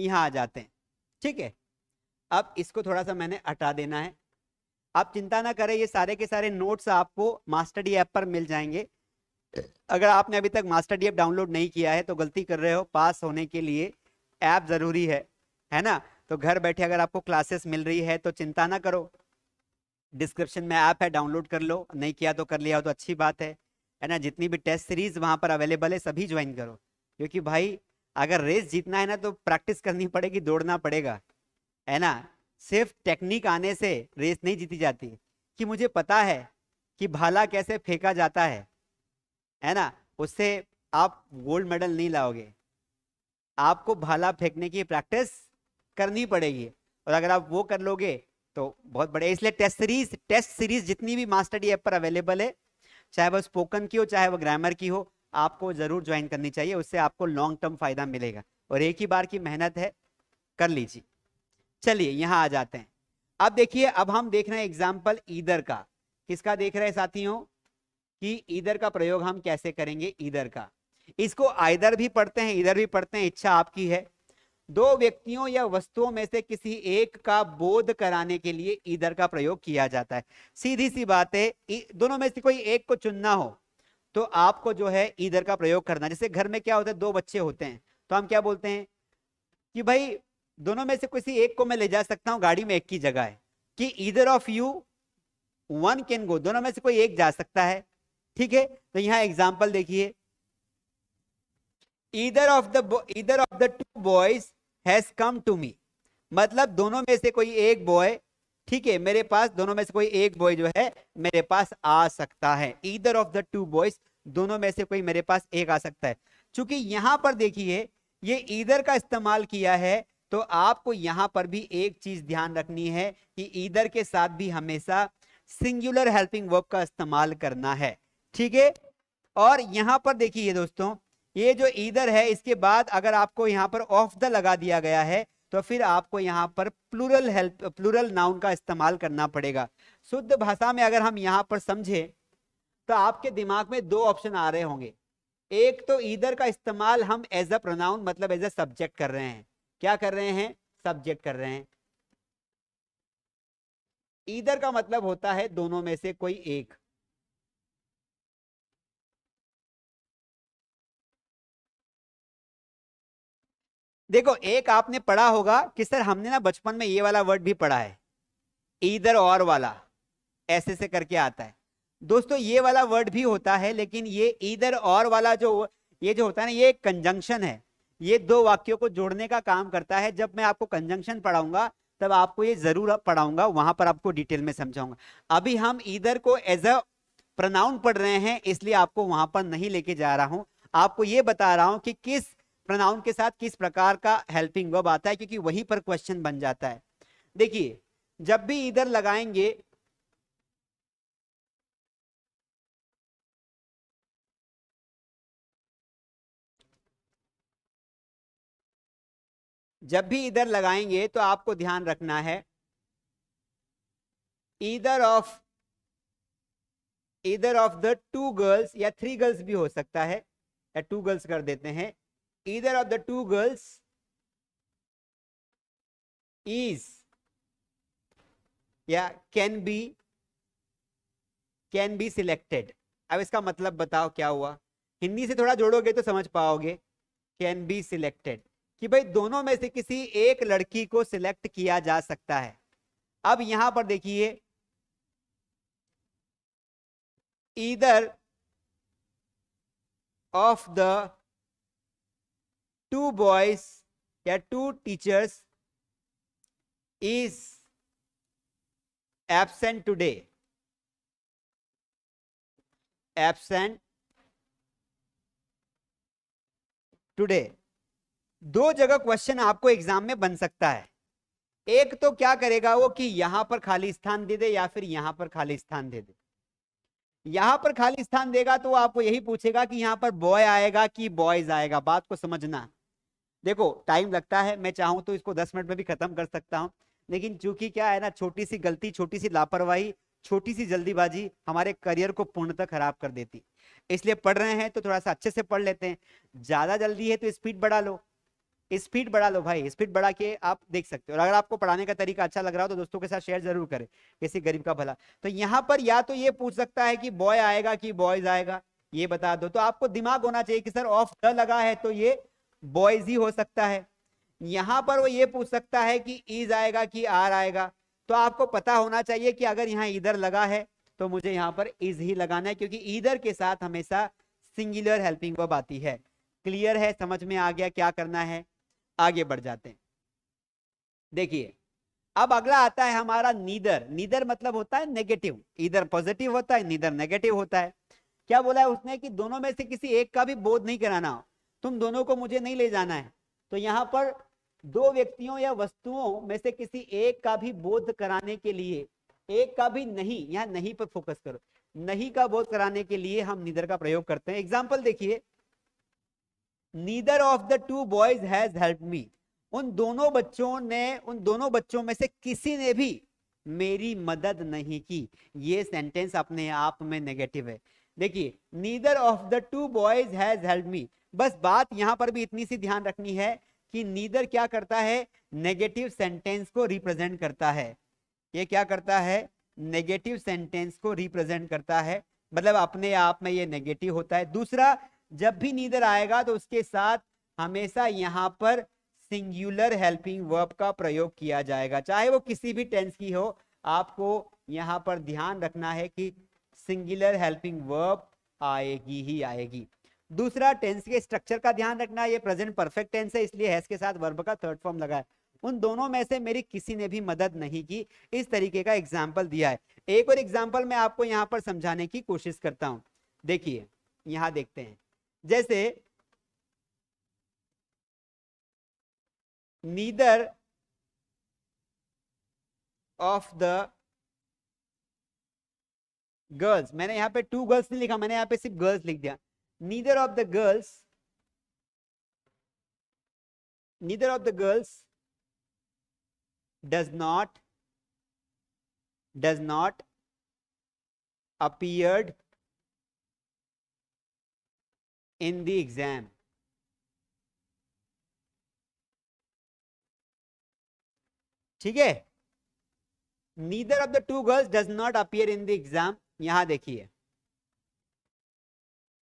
यहाँ आ जाते हैं ठीक है अब इसको थोड़ा सा मैंने हटा देना है आप चिंता ना करें ये सारे के सारे नोट्स आपको मास्टर डी ऐप पर मिल जाएंगे अगर आपने अभी तक मास्टर डी ऐप डाउनलोड नहीं किया है तो गलती कर रहे हो पास होने के लिए ऐप ज़रूरी है है ना तो घर बैठे अगर आपको क्लासेस मिल रही है तो चिंता ना करो डिस्क्रिप्शन में ऐप है डाउनलोड कर लो नहीं किया तो कर लिया हो तो अच्छी बात है है ना जितनी भी टेस्ट सीरीज वहाँ पर अवेलेबल है सभी ज्वाइन करो क्योंकि भाई अगर रेस जीतना है ना तो प्रैक्टिस करनी पड़ेगी दौड़ना पड़ेगा है ना सिर्फ टेक्निक आने से रेस नहीं जीती जाती कि मुझे पता है कि भाला कैसे फेंका जाता है है ना उससे आप गोल्ड मेडल नहीं लाओगे आपको भाला फेंकने की प्रैक्टिस करनी पड़ेगी और अगर आप वो कर लोगे तो बहुत बढ़िया इसलिए टेस्ट सीरीज टेस्ट सीरीज जितनी भी डी ऐप पर अवेलेबल है चाहे वो स्पोकन की हो चाहे वो ग्रामर की हो आपको ज़रूर ज्वाइन करनी चाहिए उससे आपको लॉन्ग टर्म फायदा मिलेगा और एक ही बार की मेहनत है कर लीजिए चलिए यहाँ आ जाते हैं अब देखिए अब हम देख रहे हैं एग्जाम्पल ईदर का किसका देख रहे हैं साथियों कि ईदर का प्रयोग हम कैसे करेंगे ईदर का इसको आइदर भी पढ़ते हैं इधर भी पढ़ते हैं इच्छा आपकी है दो व्यक्तियों या वस्तुओं में से किसी एक का बोध कराने के लिए ईदर का प्रयोग किया जाता है सीधी सी बात है दोनों में से कोई एक को चुनना हो तो आपको जो है इधर का प्रयोग करना जैसे घर में क्या होता है दो बच्चे होते हैं तो हम क्या बोलते हैं कि भाई दोनों में से किसी एक को मैं ले जा सकता हूं गाड़ी में एक की जगह है कि either of you one can go दोनों में से कोई एक जा सकता है ठीक है तो यहां एग्जाम्पल देखिए either of the either of the two boys has come to me मतलब दोनों में से कोई एक बॉय ठीक है मेरे पास दोनों में से कोई एक बॉय जो है मेरे पास आ सकता है either of the two boys दोनों में से कोई मेरे पास एक आ सकता है चूंकि यहां पर देखिए ये इधर का इस्तेमाल किया है तो आपको यहां पर भी एक चीज ध्यान रखनी है कि इधर के साथ भी हमेशा सिंगुलर हेल्पिंग वर्ब का इस्तेमाल करना है ठीक है और यहां पर देखिए दोस्तों ये जो इधर है इसके बाद अगर आपको यहां पर ऑफ द लगा दिया गया है तो फिर आपको यहाँ पर प्लूरल हेल्प प्लूरल नाउन का इस्तेमाल करना पड़ेगा शुद्ध भाषा में अगर हम यहाँ पर समझे तो आपके दिमाग में दो ऑप्शन आ रहे होंगे एक तो इधर का इस्तेमाल हम एज अ प्रोनाउन मतलब एज अ सब्जेक्ट कर रहे हैं क्या कर रहे हैं सब्जेक्ट कर रहे हैं इधर का मतलब होता है दोनों में से कोई एक देखो एक आपने पढ़ा होगा कि सर हमने ना बचपन में ये वाला वर्ड भी पढ़ा है इधर और वाला ऐसे से करके आता है दोस्तों ये वाला वर्ड भी होता है लेकिन ये इधर और वाला जो ये जो होता है ना ये कंजंक्शन है ये दो वाक्यों को जोड़ने का काम करता है जब मैं आपको कंजंक्शन पढ़ाऊंगा तब आपको ये जरूर पढ़ाऊंगा वहां पर आपको डिटेल में समझाऊंगा अभी हम इधर को एज अ प्रनाउन पढ़ रहे हैं इसलिए आपको वहां पर नहीं लेके जा रहा हूं आपको ये बता रहा हूं कि किस प्रनाउन के साथ किस प्रकार का हेल्पिंग वर्ब आता है क्योंकि वहीं पर क्वेश्चन बन जाता है देखिए जब भी इधर लगाएंगे जब भी इधर लगाएंगे तो आपको ध्यान रखना है either of either of the two girls या थ्री गर्ल्स भी हो सकता है या टू गर्ल्स कर देते हैं either of the two girls is yeah can be can be selected अब इसका मतलब बताओ क्या हुआ हिंदी से थोड़ा जोड़ोगे तो समझ पाओगे कैन बी सिलेक्टेड कि भाई दोनों में से किसी एक लड़की को सिलेक्ट किया जा सकता है अब यहां पर देखिए either of the two boys या two teachers is absent today absent today दो जगह क्वेश्चन आपको एग्जाम में बन सकता है एक तो क्या करेगा वो कि यहां पर खाली स्थान दे दे या फिर यहां पर खाली स्थान दे दे यहां पर खाली स्थान देगा तो आपको यही पूछेगा कि यहां पर बॉय आएगा कि बॉयज आएगा बात को समझना देखो टाइम लगता है मैं चाहूँ तो इसको दस मिनट में भी खत्म कर सकता हूँ लेकिन चूंकि क्या है ना छोटी सी गलती छोटी सी लापरवाही छोटी सी जल्दीबाजी हमारे करियर को पूर्णतः खराब कर देती इसलिए पढ़ रहे हैं तो थोड़ा सा अच्छे से पढ़ लेते हैं ज़्यादा जल्दी है तो स्पीड बढ़ा लो स्पीड बढ़ा लो भाई स्पीड बढ़ा के आप देख सकते हो और अगर आपको पढ़ाने का तरीका अच्छा लग रहा हो तो दोस्तों के साथ शेयर जरूर करें किसी गरीब का भला तो यहाँ पर या तो ये पूछ सकता है कि बॉय आएगा कि बॉयज आएगा ये बता दो तो आपको दिमाग होना चाहिए कि सर ऑफ द लगा है तो ये बॉयज ही हो सकता है यहां पर वो ये पूछ सकता है कि इज आएगा कि आर आएगा तो आपको पता होना चाहिए कि अगर यहाँ इधर लगा है तो मुझे यहाँ पर इज ही लगाना है क्योंकि इधर के साथ हमेशा सिंगुलर हेल्पिंग वर्ब आती है क्लियर है समझ में आ गया क्या करना है आगे बढ़ जाते हैं देखिए अब अगला आता है हमारा नीदर नीदर मतलब होता है नेगेटिव इधर पॉजिटिव होता है नीदर नेगेटिव होता है क्या बोला है उसने कि दोनों में से किसी एक का भी बोध नहीं कराना तुम दोनों को मुझे नहीं ले जाना है तो यहाँ पर दो व्यक्तियों या वस्तुओं में से किसी एक का भी बोध कराने के लिए एक का भी नहीं यहाँ नहीं पर फोकस करो नहीं का बोध कराने के लिए हम नीदर का प्रयोग करते हैं एग्जाम्पल देखिए neither of the two boys has help me उन दोनों बच्चों ने उन दोनों बच्चों में से किसी ने भी मेरी मदद नहीं की ये सेंटेंस अपने आप में नेगेटिव है देखिए neither of the two boys has help me बस बात यहां पर भी इतनी सी ध्यान रखनी है कि नीदर क्या करता है नेगेटिव सेंटेंस को रिप्रेजेंट करता है ये क्या करता है नेगेटिव सेंटेंस को रिप्रेजेंट करता है मतलब अपने आप में ये नेगेटिव होता है दूसरा जब भी नीदर आएगा तो उसके साथ हमेशा यहाँ पर सिंगुलर हेल्पिंग वर्ब का प्रयोग किया जाएगा चाहे वो किसी भी टेंस की हो आपको यहाँ पर ध्यान रखना है कि सिंगुलर हेल्पिंग वर्ब आएगी ही आएगी दूसरा टेंस के स्ट्रक्चर का ध्यान रखना ये प्रेजेंट परफेक्ट टेंस है इसलिए हैस के साथ वर्ब का थर्ड फॉर्म लगा है उन दोनों में से मेरी किसी ने भी मदद नहीं की इस तरीके का एग्जाम्पल दिया है एक और एग्जाम्पल मैं आपको यहाँ पर समझाने की कोशिश करता हूँ देखिए यहाँ देखते हैं जैसे नीदर ऑफ द गर्ल्स मैंने यहाँ पे टू गर्ल्स नहीं लिखा मैंने यहाँ पे सिर्फ गर्ल्स लिख दिया neither of the girls neither of the girls does not does not appeared in the exam ठीक है neither of the two girls does not appear in the exam यहां देखिए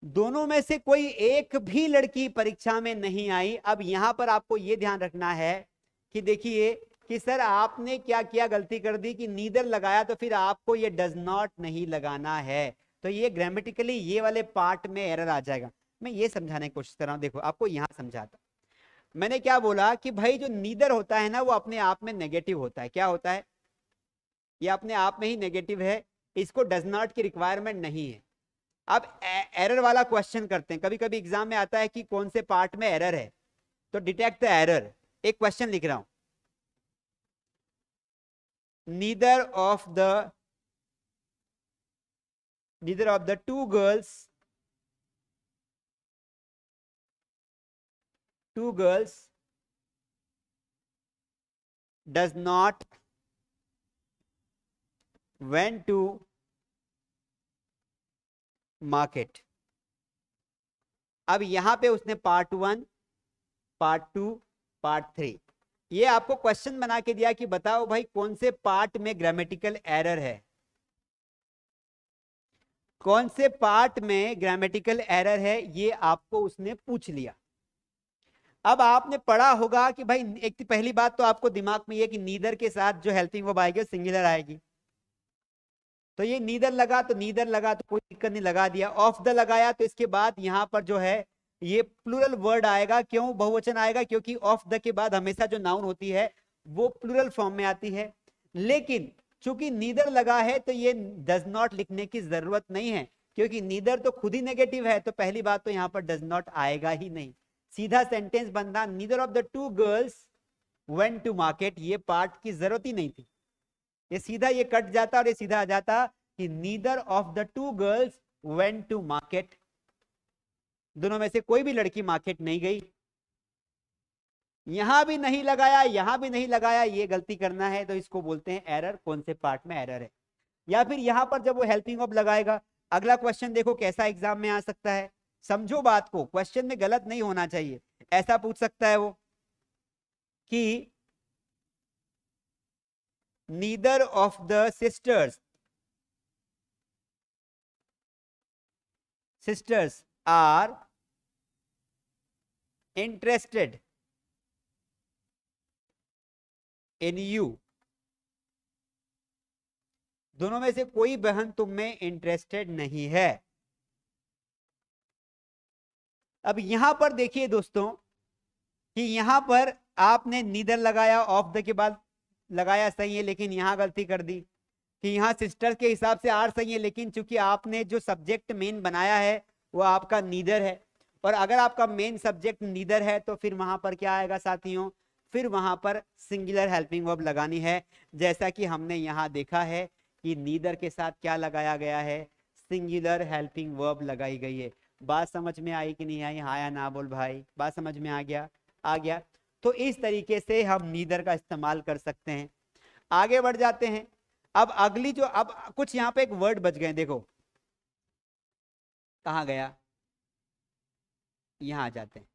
दोनों में से कोई एक भी लड़की परीक्षा में नहीं आई अब यहां पर आपको यह ध्यान रखना है कि देखिए कि सर आपने क्या किया गलती कर दी कि नीदर लगाया तो फिर आपको ये डज नॉट नहीं लगाना है तो ये ग्रामेटिकली ये वाले पार्ट में एरर आ जाएगा मैं ये समझाने की कोशिश कर रहा हूँ देखो आपको यहाँ समझाता मैंने क्या बोला कि भाई जो नीदर होता है ना वो अपने आप में नेगेटिव होता है क्या होता है ये अपने आप में ही नेगेटिव है इसको डज नॉट की रिक्वायरमेंट नहीं है अब एरर वाला क्वेश्चन करते हैं कभी कभी एग्जाम में आता है कि कौन से पार्ट में एरर है तो डिटेक्ट द एरर एक क्वेश्चन लिख रहा हूं neither of the neither of the two girls two girls does not went to market अब यहां पे उसने part one part two part three ये आपको क्वेश्चन बना के दिया कि बताओ भाई कौन से पार्ट में ग्रामेटिकल एरर है कौन से पार्ट में ग्रामेटिकल एरर है ये आपको उसने पूछ लिया अब आपने पढ़ा होगा कि भाई एक तो पहली बात तो आपको दिमाग में ये कि नीदर के साथ जो हेल्पिंग वर्ब आएगी सिंगुलर आएगी तो ये नीदर लगा तो नीदर लगा तो कोई दिक्कत नहीं लगा दिया ऑफ द लगाया तो इसके बाद यहाँ पर जो है ये प्लुरल वर्ड आएगा क्यों बहुवचन आएगा क्योंकि ऑफ द के बाद हमेशा जो नाउन होती है वो प्लुरल फॉर्म में आती है लेकिन चूंकि नीदर लगा है तो ये डज नॉट लिखने की जरूरत नहीं है क्योंकि नीदर तो खुद ही नेगेटिव है तो पहली बात तो यहाँ पर डज नॉट आएगा ही नहीं सीधा सेंटेंस बनना neither of the two girls went to market ये पार्ट की जरूरत ही नहीं थी ये सीधा ये कट जाता और ये सीधा आ जाता कि neither of the two girls went to market दोनों में से कोई भी लड़की मार्केट नहीं गई यहां भी नहीं लगाया यहां भी नहीं लगाया ये गलती करना है तो इसको बोलते हैं एरर कौन से पार्ट में एरर है या फिर यहां पर जब वो हेल्पिंग ऑफ लगाएगा अगला क्वेश्चन देखो कैसा एग्जाम में आ सकता है समझो बात को क्वेश्चन में गलत नहीं होना चाहिए ऐसा पूछ सकता है वो कि neither of the sisters sisters are interested in you दोनों में से कोई बहन तुम में इंटरेस्टेड नहीं है अब यहां पर देखिए दोस्तों कि यहां पर आपने नीदर लगाया ऑफ द के बाद लगाया सही है लेकिन यहाँ गलती कर दी कि यहाँ सिस्टर के हिसाब से आर सही है लेकिन चूंकि आपने जो सब्जेक्ट मेन बनाया है वो आपका नीदर है और अगर आपका मेन सब्जेक्ट नीदर है तो फिर वहां पर क्या आएगा साथियों फिर वहां पर सिंगुलर हेल्पिंग वर्ब लगानी है जैसा कि हमने यहाँ देखा है कि नीदर के साथ क्या लगाया गया है सिंगुलर हेल्पिंग वर्ब लगाई गई है बात समझ में आई कि नहीं आई हाँ या ना बोल भाई बात समझ में आ गया आ गया तो इस तरीके से हम नीदर का इस्तेमाल कर सकते हैं आगे बढ़ जाते हैं अब अगली जो अब कुछ यहां पे एक वर्ड बच गए देखो कहा गया यहां आ जाते हैं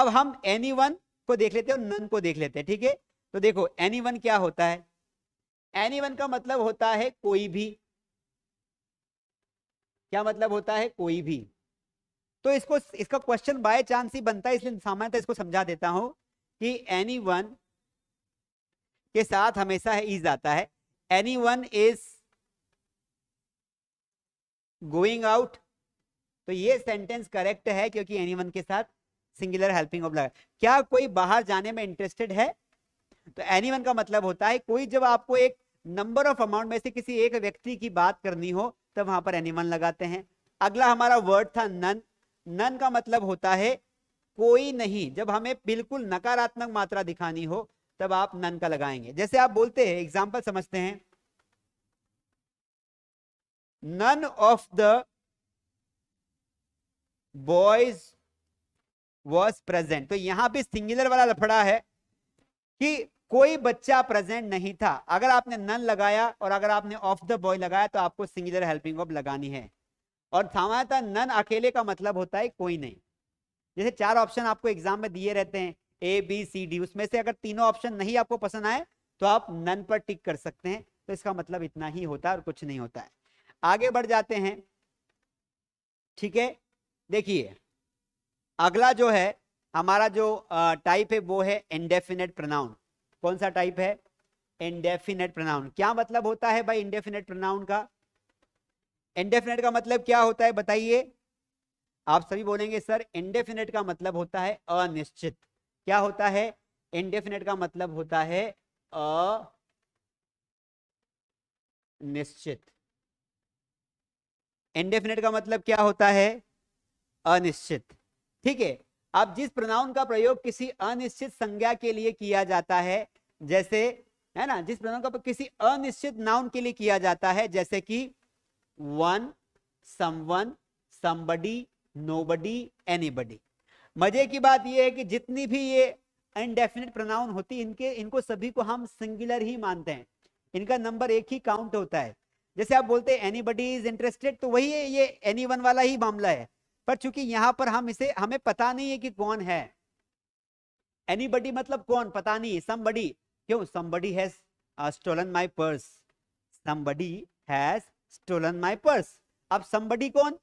अब हम एनी वन को देख लेते हैं नन को देख लेते हैं ठीक है तो देखो एनी वन क्या होता है एनी वन का मतलब होता है कोई भी क्या मतलब होता है कोई भी तो इसको इसका क्वेश्चन बाय चांस ही बनता है इसलिए सामान्यतः इसको समझा देता हूं कि एनी वन के साथ हमेशा इज आता है anyone is going out तो ये सेंटेंस करेक्ट है क्योंकि एनी वन के साथ सिंगुलर हेल्पिंग ऑफ लगा क्या कोई बाहर जाने में इंटरेस्टेड है तो एनी वन का मतलब होता है कोई जब आपको एक नंबर ऑफ अमाउंट में से किसी एक व्यक्ति की बात करनी हो तब तो वहां पर एनी वन लगाते हैं अगला हमारा वर्ड था नन नन का मतलब होता है कोई नहीं जब हमें बिल्कुल नकारात्मक मात्रा दिखानी हो तब आप नन का लगाएंगे जैसे आप बोलते हैं एग्जाम्पल समझते हैं none of the boys was present तो यहां पे सिंगुलर वाला लफड़ा है कि कोई बच्चा प्रेजेंट नहीं था अगर आपने नन लगाया और अगर आपने ऑफ द बॉय लगाया तो आपको सिंगुलर हेल्पिंग ऑफ लगानी है और सामान्यतः नन अकेले का मतलब होता है कोई नहीं जैसे चार ऑप्शन आपको एग्जाम में दिए रहते हैं ए बी सी डी उसमें से अगर तीनों ऑप्शन नहीं आपको पसंद आए तो आप नन पर टिक कर सकते हैं तो इसका मतलब इतना ही होता है और कुछ नहीं होता है आगे बढ़ जाते हैं ठीक है देखिए अगला जो है हमारा जो टाइप है वो है इंडेफिनेट प्रनाउन कौन सा टाइप है इंडेफिनेट प्रनाउन क्या मतलब होता है भाई इंडेफिनेट प्रनाउन का इंडेफिनेट का मतलब क्या होता है बताइए आप सभी बोलेंगे सर इंडेफिनेट का मतलब होता है अनिश्चित क्या होता है इंडेफिनेट का मतलब होता है अनिश्चित इंडेफिनेट का मतलब क्या होता है अनिश्चित ठीक है अब जिस प्रोनाउन का प्रयोग किसी अनिश्चित संज्ञा के लिए किया जाता है जैसे है ना जिस प्रोनाउन का किसी अनिश्चित नाउन के लिए किया जाता है जैसे कि one someone somebody nobody anybody मजे की बात यह है कि जितनी भी ये अनडेफिनेट प्रोनाउन होती इनके इनको सभी को हम सिंगुलर ही मानते हैं इनका नंबर एक ही काउंट होता है जैसे आप बोलते हैं एनीबडी इज इंटरेस्टेड तो वही है ये एनी वन वाला ही मामला है पर चूंकि यहाँ पर हम इसे हमें पता नहीं है कि कौन है एनी मतलब कौन पता नहीं समबडी क्यों somebody has stolen my purse somebody has stolen my purse अब समबडी कौन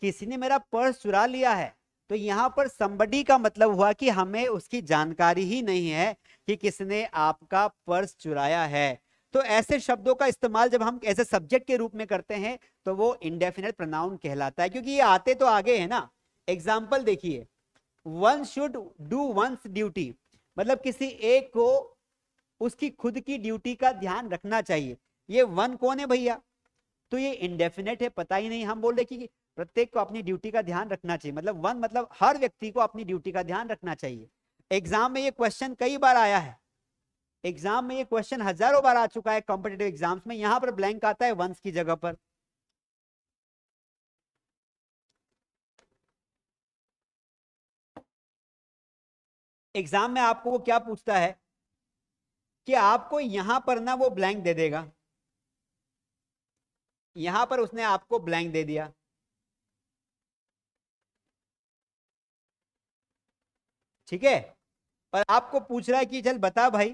किसी ने मेरा पर्स चुरा लिया है तो यहाँ पर संबडी का मतलब हुआ कि हमें उसकी जानकारी ही नहीं है कि किसने आपका पर्स चुराया है तो ऐसे शब्दों का इस्तेमाल जब हम ऐसे सब्जेक्ट के रूप में करते हैं तो वो इंडेफिनेट प्रनाउन कहलाता है क्योंकि ये आते तो आगे है ना एग्जाम्पल देखिए one should do one's duty मतलब किसी एक को उसकी खुद की ड्यूटी का ध्यान रखना चाहिए ये वन कौन है भैया तो ये इंडेफिनेट है पता ही नहीं हम बोल रहे कि प्रत्येक को अपनी ड्यूटी का ध्यान रखना चाहिए मतलब वन मतलब हर व्यक्ति को अपनी ड्यूटी का ध्यान रखना चाहिए एग्जाम में ये क्वेश्चन कई बार आया है एग्जाम में ये क्वेश्चन हजारों बार आ चुका है कॉम्पिटेटिव एग्जाम्स में यहां पर ब्लैंक आता है वंस की जगह पर एग्जाम में आपको वो क्या पूछता है कि आपको यहां पर ना वो ब्लैंक दे देगा यहां पर उसने आपको ब्लैंक दे दिया ठीक है पर आपको पूछ रहा है कि चल बता भाई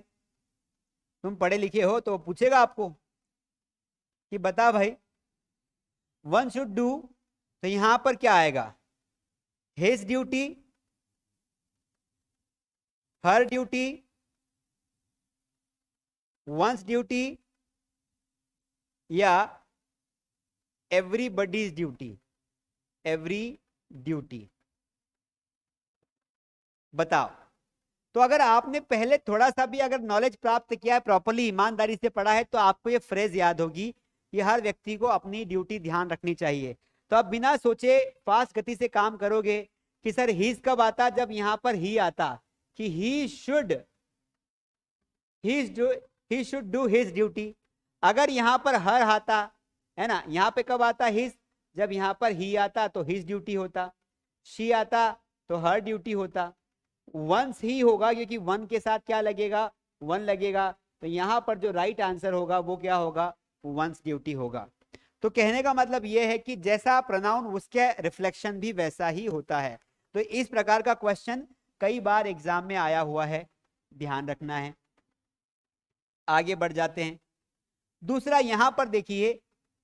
तुम पढ़े लिखे हो तो पूछेगा आपको कि बता भाई वन शुड डू तो यहां पर क्या आएगा his duty her duty one's duty या एवरीबडीज ड्यूटी एवरी ड्यूटी बताओ तो अगर आपने पहले थोड़ा सा भी अगर नॉलेज प्राप्त किया है प्रॉपरली ईमानदारी से पढ़ा है तो आपको ये फ्रेज याद होगी कि हर व्यक्ति को अपनी ड्यूटी ध्यान रखनी चाहिए तो आप बिना सोचे फास्ट गति से काम करोगे कि सर ही कब आता जब यहाँ पर ही आता कि he should he should do his duty अगर यहाँ पर हर आता है ना यहाँ पे कब आता हिज जब यहाँ पर ही आता तो हिज ड्यूटी होता शी आता तो हर ड्यूटी होता वंस ही होगा क्योंकि वन के साथ क्या लगेगा वन लगेगा तो यहां पर जो राइट आंसर होगा वो क्या होगा वंस ड्यूटी होगा तो कहने का मतलब यह है कि जैसा प्रोनाउन उसके रिफ्लेक्शन भी वैसा ही होता है तो इस प्रकार का क्वेश्चन कई बार एग्जाम में आया हुआ है ध्यान रखना है आगे बढ़ जाते हैं दूसरा यहां पर देखिए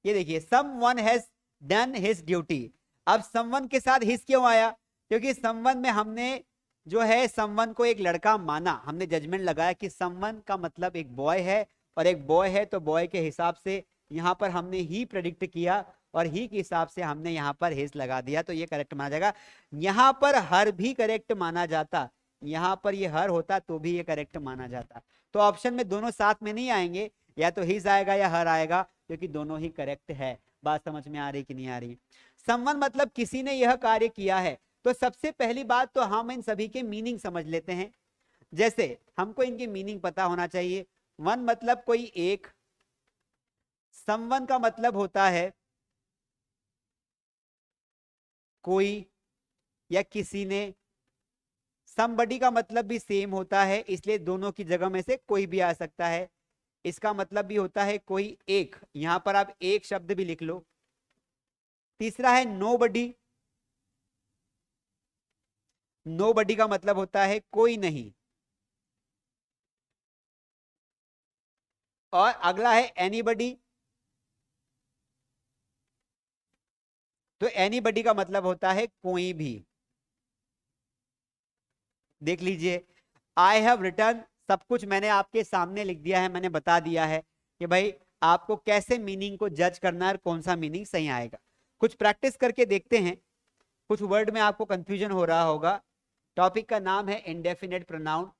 ये देखिए someone has done his duty अब समवन के साथ हिज क्यों आया क्योंकि समवन में हमने जो है समवन को एक लड़का माना हमने जजमेंट लगाया कि समवन का मतलब एक बॉय है और एक बॉय है तो बॉय के हिसाब से यहाँ पर हमने ही प्रडिक्ट किया और ही के हिसाब से हमने यहाँ पर हिज लगा दिया तो ये करेक्ट माना जाएगा यहाँ पर हर भी करेक्ट माना जाता यहाँ पर ये हर होता तो भी ये करेक्ट माना जाता तो ऑप्शन में दोनों साथ में नहीं आएंगे या तो हिज आएगा या हर आएगा क्योंकि दोनों ही करेक्ट है बात समझ में आ रही कि नहीं आ रही संबंध मतलब किसी ने यह कार्य किया है तो सबसे पहली बात तो हम इन सभी के मीनिंग समझ लेते हैं जैसे हमको इनकी मीनिंग पता होना चाहिए वन मतलब कोई एक समवन का मतलब होता है कोई या किसी ने समबडी का मतलब भी सेम होता है इसलिए दोनों की जगह में से कोई भी आ सकता है इसका मतलब भी होता है कोई एक यहां पर आप एक शब्द भी लिख लो तीसरा है नो बडी नो बडी का मतलब होता है कोई नहीं और अगला है एनी बडी तो एनी बडी का मतलब होता है कोई भी देख लीजिए आई हैव रिटर्न सब कुछ मैंने आपके सामने लिख दिया है मैंने बता दिया है कि भाई आपको कैसे मीनिंग को जज करना है और कौन सा मीनिंग सही आएगा कुछ प्रैक्टिस करके देखते हैं कुछ वर्ड में आपको कंफ्यूजन हो रहा होगा टॉपिक का नाम है इंडेफिनेट प्रोनाउन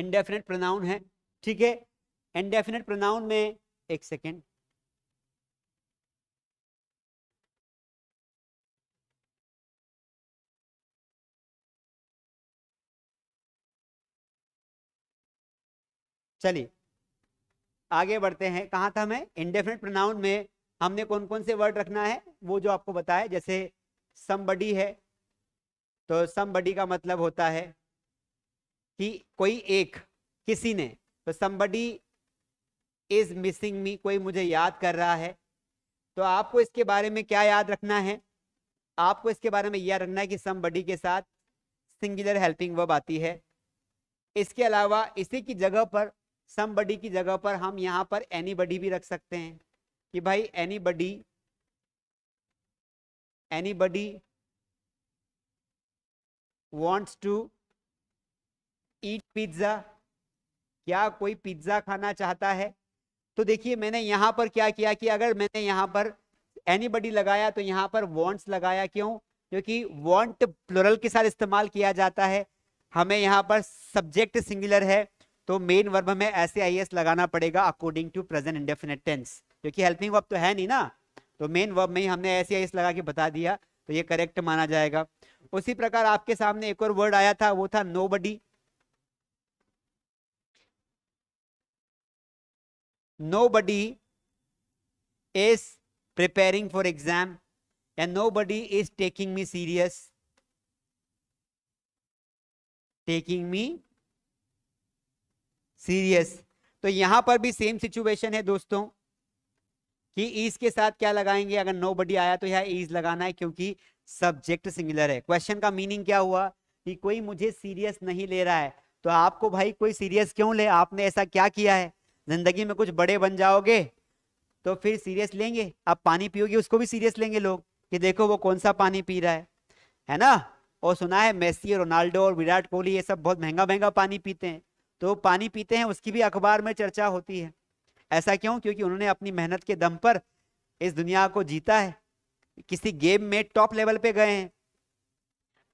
इंडेफिनेट प्रोनाउन है ठीक है इंडेफिनेट प्रोनाउन में एक सेकेंड चलिए आगे बढ़ते हैं कहाँ था मैं इंडेफिनेट प्रोनाउन में हमने कौन कौन से वर्ड रखना है वो जो आपको बताया जैसे समबडी है तो समबडी का मतलब होता है कि कोई एक किसी ने तो समबडी इज मिसिंग मी कोई मुझे याद कर रहा है तो आपको इसके बारे में क्या याद रखना है आपको इसके बारे में याद रखना है कि समबडी के साथ सिंगुलर हेल्पिंग वर्ब आती है इसके अलावा इसी की जगह पर समबडी की जगह पर हम यहाँ पर एनी बडी भी रख सकते हैं कि भाई anybody anybody wants to eat pizza क्या कोई पिज्ज़ा खाना चाहता है तो देखिए मैंने यहाँ पर क्या किया कि अगर मैंने यहाँ पर एनी बडी लगाया तो यहाँ पर वॉन्ट्स लगाया क्यों क्योंकि वॉन्ट प्लोरल के साथ इस्तेमाल किया जाता है हमें यहाँ पर सब्जेक्ट सिंगुलर है तो मेन वर्ब हमें ऐसे आई लगाना पड़ेगा according to present indefinite tense क्योंकि हेल्पिंग वर्ब तो है नहीं ना तो मेन वर्ब में ही हमने ऐसे आई लगा के बता दिया तो ये करेक्ट माना जाएगा उसी प्रकार आपके सामने एक और वर्ड आया था वो था nobody nobody is for exam exam nobody is taking me serious taking me serious तो यहां पर भी सेम सिचुएशन है दोस्तों कि ईज के साथ क्या लगाएंगे अगर नो बडी आया तो यह ईज लगाना है क्योंकि सब्जेक्ट सिंगुलर है क्वेश्चन का मीनिंग क्या हुआ कि कोई मुझे सीरियस नहीं ले रहा है तो आपको भाई कोई सीरियस क्यों ले आपने ऐसा क्या किया है जिंदगी में कुछ बड़े बन जाओगे तो फिर सीरियस लेंगे आप पानी पियोगे उसको भी सीरियस लेंगे लोग कि देखो वो कौन सा पानी पी रहा है है ना और सुना है मेसी रोनाल्डो और विराट कोहली ये सब बहुत महंगा महंगा पानी पीते हैं तो पानी पीते हैं उसकी भी अखबार में चर्चा होती है ऐसा क्यों क्योंकि उन्होंने अपनी मेहनत के दम पर इस दुनिया को जीता है किसी गेम में टॉप लेवल पे गए हैं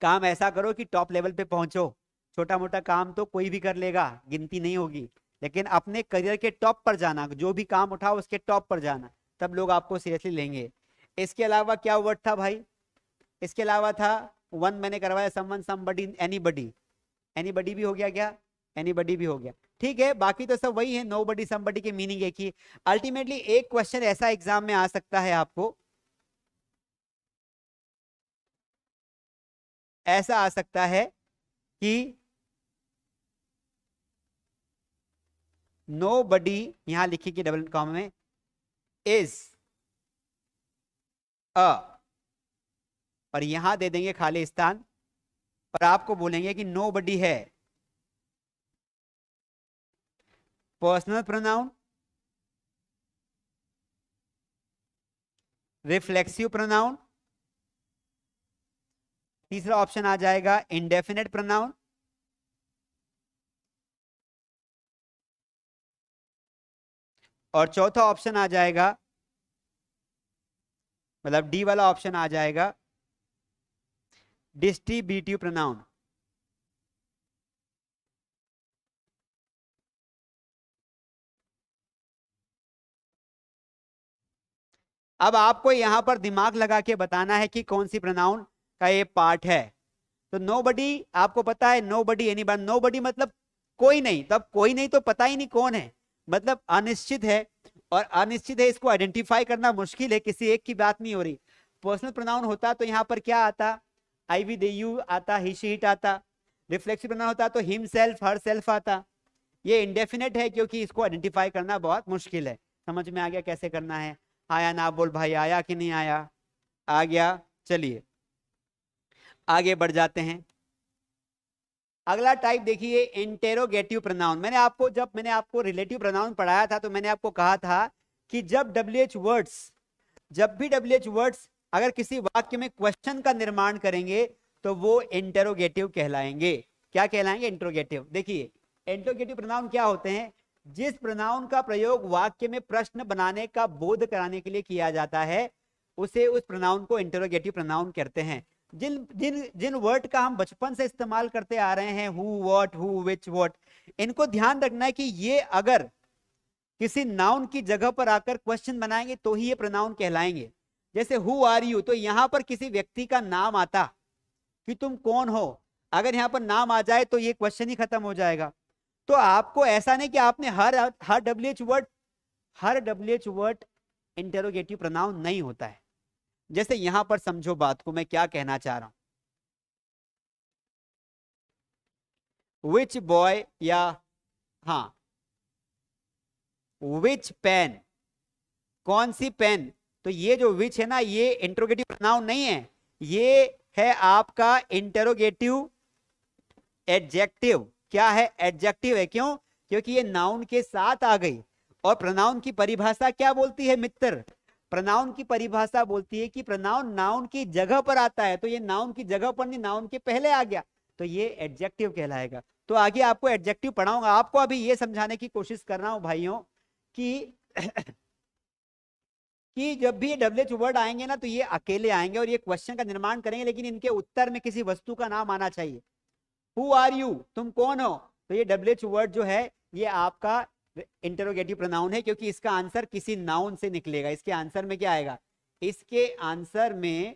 काम ऐसा करो कि टॉप लेवल पे पहुंचो छोटा मोटा काम तो कोई भी कर लेगा गिनती नहीं होगी लेकिन अपने करियर के टॉप पर जाना जो भी काम उठाओ उसके टॉप पर जाना तब लोग आपको सीरियसली लेंगे इसके अलावा क्या वर्ड था भाई इसके अलावा था वन मैंने करवाया समवन समबडी एनीबडी एनीबडी भी हो गया क्या एनीबडी भी हो गया ठीक है बाकी तो सब वही है नो बडी समबडी की मीनिंग एक ही अल्टीमेटली एक क्वेश्चन ऐसा एग्जाम में आ सकता है आपको ऐसा आ सकता है कि नो बडी यहां लिखी कि डबल कॉम में इज अ और यहां दे देंगे खाली स्थान और आपको बोलेंगे कि नो बडी है पर्सनल प्रोनाउन रिफ्लेक्सिव प्रोनाउन तीसरा ऑप्शन आ जाएगा इंडेफिनेट प्रोनाउन और चौथा ऑप्शन आ जाएगा मतलब डी वाला ऑप्शन आ जाएगा डिस्ट्रीब्यूटिव प्रोनाउन अब आपको यहां पर दिमाग लगा के बताना है कि कौन सी प्रनाउन का ये पार्ट है तो नो आपको पता है नो बडी एनी बार नो मतलब कोई नहीं तब कोई नहीं तो पता ही नहीं कौन है मतलब अनिश्चित है और अनिश्चित है इसको आइडेंटिफाई करना मुश्किल है किसी एक की बात नहीं हो रही पर्सनल प्रोनाउन होता तो यहाँ पर क्या आता आई वी दे यू आता ही हिट आता रिफ्लेक्सिव प्रोनाउन होता तो हिम सेल्फ हर सेल्फ आता ये इंडेफिनेट है क्योंकि इसको आइडेंटिफाई करना बहुत मुश्किल है समझ में आ गया कैसे करना है आया ना बोल भाई आया कि नहीं आया आ गया चलिए आगे बढ़ जाते हैं अगला टाइप देखिए इंटेरोगेटिव प्रनाउन मैंने आपको जब मैंने आपको रिलेटिव प्रनाउन पढ़ाया था तो मैंने आपको कहा था कि जब डब्ल्यू एच वर्ड्स जब भी डब्ल्यू एच वर्ड्स अगर किसी वाक्य में क्वेश्चन का निर्माण करेंगे तो वो इंटेरोगेटिव कहलाएंगे क्या कहलाएंगे इंटरोगेटिव देखिए इंटरोगेटिव प्रनाउन क्या होते हैं जिस प्रोनाउन का प्रयोग वाक्य में प्रश्न बनाने का बोध कराने के लिए किया जाता है उसे उस प्रोनाउन को इंटरोगेटिव प्रोनाउन कहते हैं जिन जिन जिन वर्ड का हम बचपन से इस्तेमाल करते आ रहे हैं who what who which what इनको ध्यान रखना है कि ये अगर किसी नाउन की जगह पर आकर क्वेश्चन बनाएंगे तो ही ये प्रोनाउन कहलाएंगे जैसे हु आर यू तो यहाँ पर किसी व्यक्ति का नाम आता कि तुम कौन हो अगर यहाँ पर नाम आ जाए तो ये क्वेश्चन ही खत्म हो जाएगा तो आपको ऐसा नहीं कि आपने हर हर डब्ल्यू एच वर्ड हर W H word interrogative pronoun नहीं होता है जैसे यहां पर समझो बात को मैं क्या कहना चाह रहा हूं विच बॉय या हा विच पेन कौन सी पेन तो ये जो विच है ना ये इंटरोगेटिव प्रनाव नहीं है ये है आपका इंटेरोगेटिव एडजेक्टिव क्या है एडजेक्टिव है क्यों क्योंकि ये नाउन के साथ आ गई और प्रनाउन की परिभाषा क्या बोलती है मित्र प्रनाउन की परिभाषा बोलती है कि प्रनाउन नाउन की जगह पर आता है तो ये नाउन की जगह पर नहीं नाउन के पहले आ गया तो ये एडजेक्टिव कहलाएगा तो आगे आपको एडजेक्टिव पढ़ाऊंगा आपको अभी ये समझाने की कोशिश कर रहा हूं भाइयों कि कि जब भी डब्ल्यू एच वर्ड आएंगे ना तो ये अकेले आएंगे और ये क्वेश्चन का निर्माण करेंगे लेकिन इनके उत्तर में किसी वस्तु का नाम आना चाहिए हु आर यू तुम कौन हो तो ये डब्ल्यू एच वर्ड जो है ये आपका इंटरोगेटिव प्रोनाउन है क्योंकि इसका आंसर किसी नाउन से निकलेगा इसके आंसर में क्या आएगा इसके आंसर में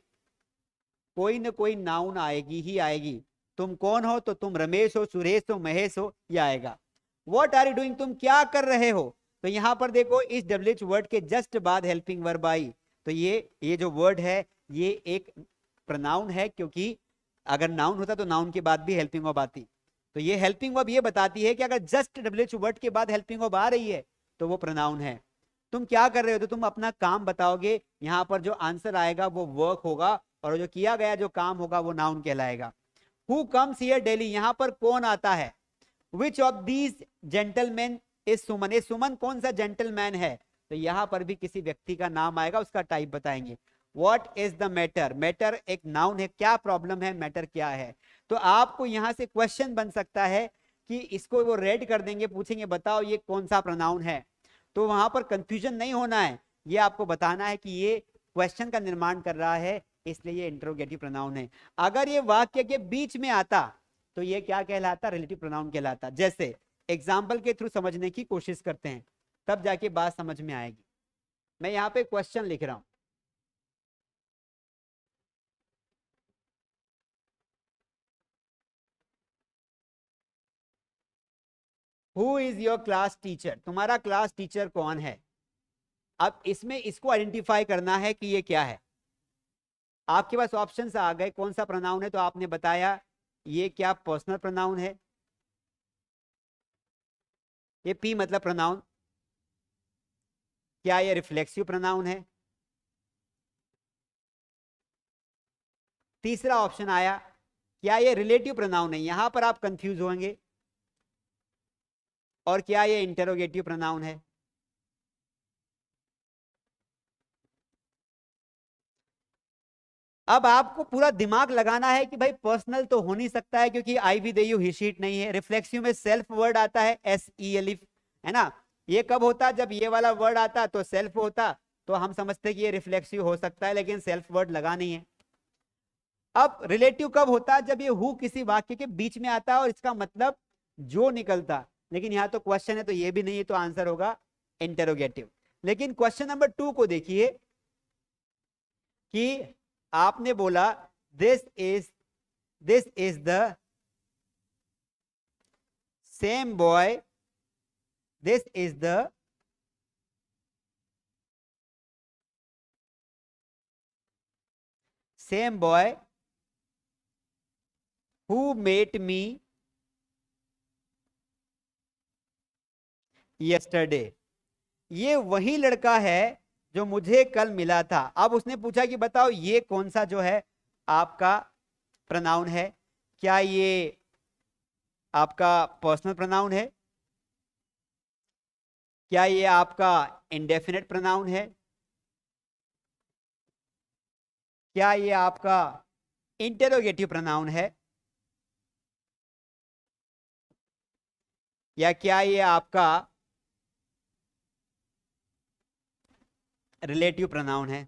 कोई ना कोई नाउन आएगी ही आएगी तुम कौन हो तो तुम रमेश हो सुरेश हो महेश हो ये आएगा वॉट आर यू डूइंग तुम क्या कर रहे हो तो यहां पर देखो इस डब्ल्यू एच वर्ड के जस्ट बाद हेल्पिंग वर्ब आई तो ये ये जो वर्ड है ये एक प्रनाउन है क्योंकि अगर नाउन होता तो नाउन के बाद भी हेल्पिंग ऑफ आती तो ये हेल्पिंग ऑब ये बताती है कि अगर जस्ट डब्ल्यू वर्ड के बाद हेल्पिंग ऑब आ रही है तो वो प्रोनाउन है तुम क्या कर रहे हो तो तुम अपना काम बताओगे यहाँ पर जो आंसर आएगा वो वर्क होगा और जो किया गया जो काम होगा वो नाउन कहलाएगा हु कम्स हियर डेली यहाँ पर कौन आता है which of these gentleman is Suman ए सुमन कौन सा जेंटलमैन है तो यहाँ पर भी किसी व्यक्ति का नाम आएगा उसका टाइप बताएंगे what is the matter matter एक नाउन है क्या प्रॉब्लम है मैटर क्या है तो आपको यहाँ से क्वेश्चन बन सकता है कि इसको वो रेड कर देंगे पूछेंगे बताओ ये कौन सा प्रोनाउन है तो वहां पर कंफ्यूजन नहीं होना है ये आपको बताना है कि ये क्वेश्चन का निर्माण कर रहा है इसलिए ये इंट्रोगेटिव प्रोनाउन है अगर ये वाक्य के बीच में आता तो ये क्या कहलाता रिलेटिव प्रोनाउन कहलाता जैसे एग्जाम्पल के थ्रू समझने की कोशिश करते हैं तब जाके बात समझ में आएगी मैं यहाँ पे क्वेश्चन लिख रहा हूँ who is your class teacher तुम्हारा क्लास टीचर कौन है अब इसमें इसको आइडेंटिफाई करना है कि ये क्या है आपके पास ऑप्शन आ गए कौन सा प्रनाउन है तो आपने बताया ये क्या पर्सनल प्रनाउन है ये पी मतलब प्रनाउन क्या ये रिफ्लेक्सिव प्रनाउन है तीसरा ऑप्शन आया क्या ये रिलेटिव प्रनाउन है यहां पर आप कंफ्यूज होंगे और क्या ये इंटरोगेटिव प्रनाउन है अब आपको पूरा दिमाग लगाना है कि भाई पर्सनल तो हो नहीं सकता है क्योंकि I we they you he she it नहीं है रिफ्लेक्सिव में सेल्फ वर्ड आता है एस ई एल इफ है ना ये कब होता जब ये वाला वर्ड आता तो सेल्फ होता तो हम समझते कि ये रिफ्लेक्सिव हो सकता है लेकिन सेल्फ वर्ड लगा नहीं है अब रिलेटिव कब होता जब ये हु किसी वाक्य के बीच में आता है और इसका मतलब जो निकलता लेकिन यहाँ तो क्वेश्चन है तो ये भी नहीं है तो आंसर होगा इंटेरोगेटिव लेकिन क्वेश्चन नंबर टू को देखिए कि आपने बोला this is this is the same boy this is the same boy who met me yesterday ये वही लड़का है जो मुझे कल मिला था अब उसने पूछा कि बताओ ये कौन सा जो है आपका प्रनाउन है क्या ये आपका पर्सनल प्रनाउन है क्या ये आपका इंडेफिनेट प्रनाउन है क्या ये आपका इंटेरोगेटिव प्रनाउन है या क्या ये आपका रिलेटिव प्रनाउन है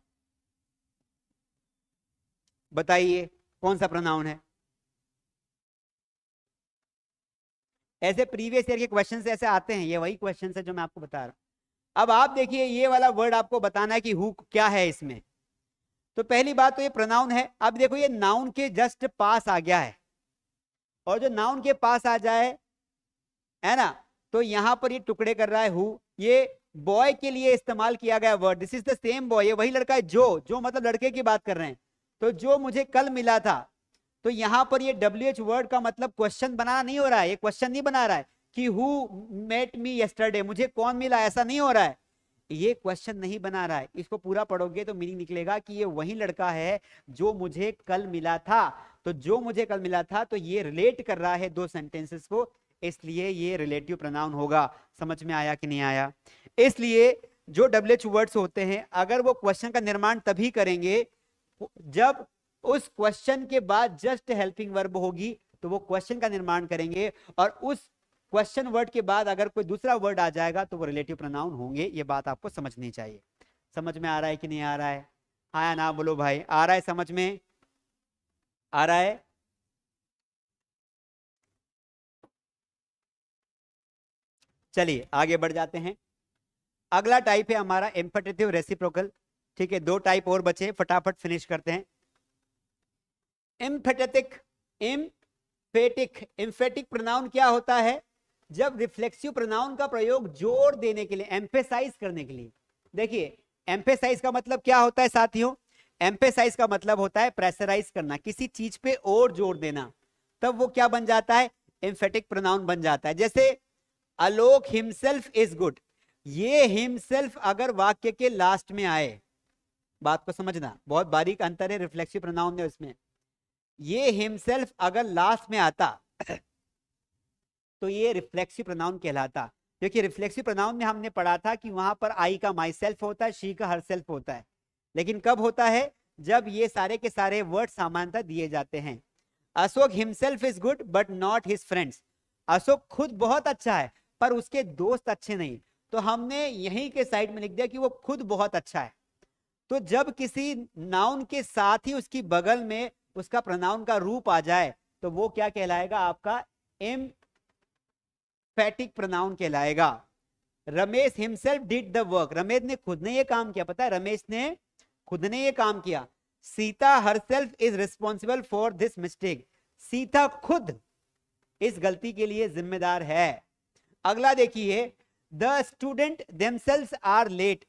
बताइए कौन सा प्रनाउन है ऐसे प्रीवियस ईयर के क्वेश्चन ऐसे आते हैं ये वही क्वेश्चन है जो मैं आपको बता रहा हूं अब आप देखिए ये वाला वर्ड आपको बताना है कि हु क्या है इसमें तो पहली बात तो ये प्रनाउन है अब देखो ये नाउन के जस्ट पास आ गया है और जो नाउन के पास आ जाए है ना तो यहां पर ये टुकड़े कर रहा है हु ये बॉय के लिए इस्तेमाल किया गया word this is the same boy ये वही लड़का है जो जो मतलब लड़के की बात कर रहे हैं तो जो मुझे कल मिला था तो यहाँ पर ये डब्ल्यू एच वर्ड का मतलब क्वेश्चन बनाना नहीं हो रहा है ये क्वेश्चन नहीं बना रहा है कि हु मेट मी यस्टरडे मुझे कौन मिला ऐसा नहीं हो रहा है ये क्वेश्चन नहीं बना रहा है इसको पूरा पढ़ोगे तो मीनिंग निकलेगा कि ये वही लड़का है जो मुझे कल मिला था तो जो मुझे कल मिला था तो ये रिलेट कर रहा है दो सेंटेंसेस को इसलिए ये रिलेटिव प्रोनाउन होगा समझ में आया कि नहीं आया इसलिए जो डब्ल्यू एच वर्ड्स होते हैं अगर वो क्वेश्चन का निर्माण तभी करेंगे जब उस क्वेश्चन के बाद जस्ट हेल्पिंग वर्ब होगी तो वो क्वेश्चन का निर्माण करेंगे और उस क्वेश्चन वर्ड के बाद अगर कोई दूसरा वर्ड आ जाएगा तो वो रिलेटिव प्रोनाउन होंगे ये बात आपको समझनी चाहिए समझ में आ रहा है कि नहीं आ रहा है हाँ ना बोलो भाई आ रहा है समझ में आ रहा है चलिए आगे बढ़ जाते हैं अगला टाइप है हमारा एम्फेटेटिव रेसिप्रोकल ठीक है दो टाइप और बचे फटाफट फिनिश करते हैं एम्फेटेटिक एम्फेटिक एम्फेटिक प्रोनाउन क्या होता है जब रिफ्लेक्सिव प्रोनाउन का प्रयोग जोर देने के लिए एम्फेसाइज करने के लिए देखिए एम्फेसाइज का मतलब क्या होता है साथियों एम्फेसाइज का मतलब होता है प्रेशराइज करना किसी चीज पे और जोर देना तब वो क्या बन जाता है एम्फेटिक प्रोनाउन बन जाता है जैसे अलोक हिमसेल्फ इज गुड ये हिमसेल्फ अगर वाक्य के लास्ट में आए बात को समझना बहुत बारीक अंतर है रिफ्लेक्सिव प्रोनाउन ने उसमें ये हिमसेल्फ अगर लास्ट में आता तो ये रिफ्लेक्सिव प्रोनाउन कहलाता क्योंकि रिफ्लेक्सिव प्रोनाउन में हमने पढ़ा था कि वहां पर आई का माई सेल्फ होता है शी का हर सेल्फ होता है लेकिन कब होता है जब ये सारे के सारे वर्ड सामानता दिए जाते हैं Ashok himself is good but not his friends Ashok खुद बहुत अच्छा है पर उसके दोस्त अच्छे नहीं तो हमने यहीं के साइड में लिख दिया कि वो खुद बहुत अच्छा है तो जब किसी नाउन के साथ ही उसकी बगल में उसका प्रनाउन का रूप आ जाए तो वो क्या कहलाएगा आपका एम फैटिक प्रनाउन कहलाएगा Ramesh himself did the work Ramesh ने खुद ने ये काम किया पता है रमेश ने खुद ने ये काम किया Sita herself is responsible for this mistake Sita खुद इस गलती के लिए जिम्मेदार है अगला देखिए the student themselves are late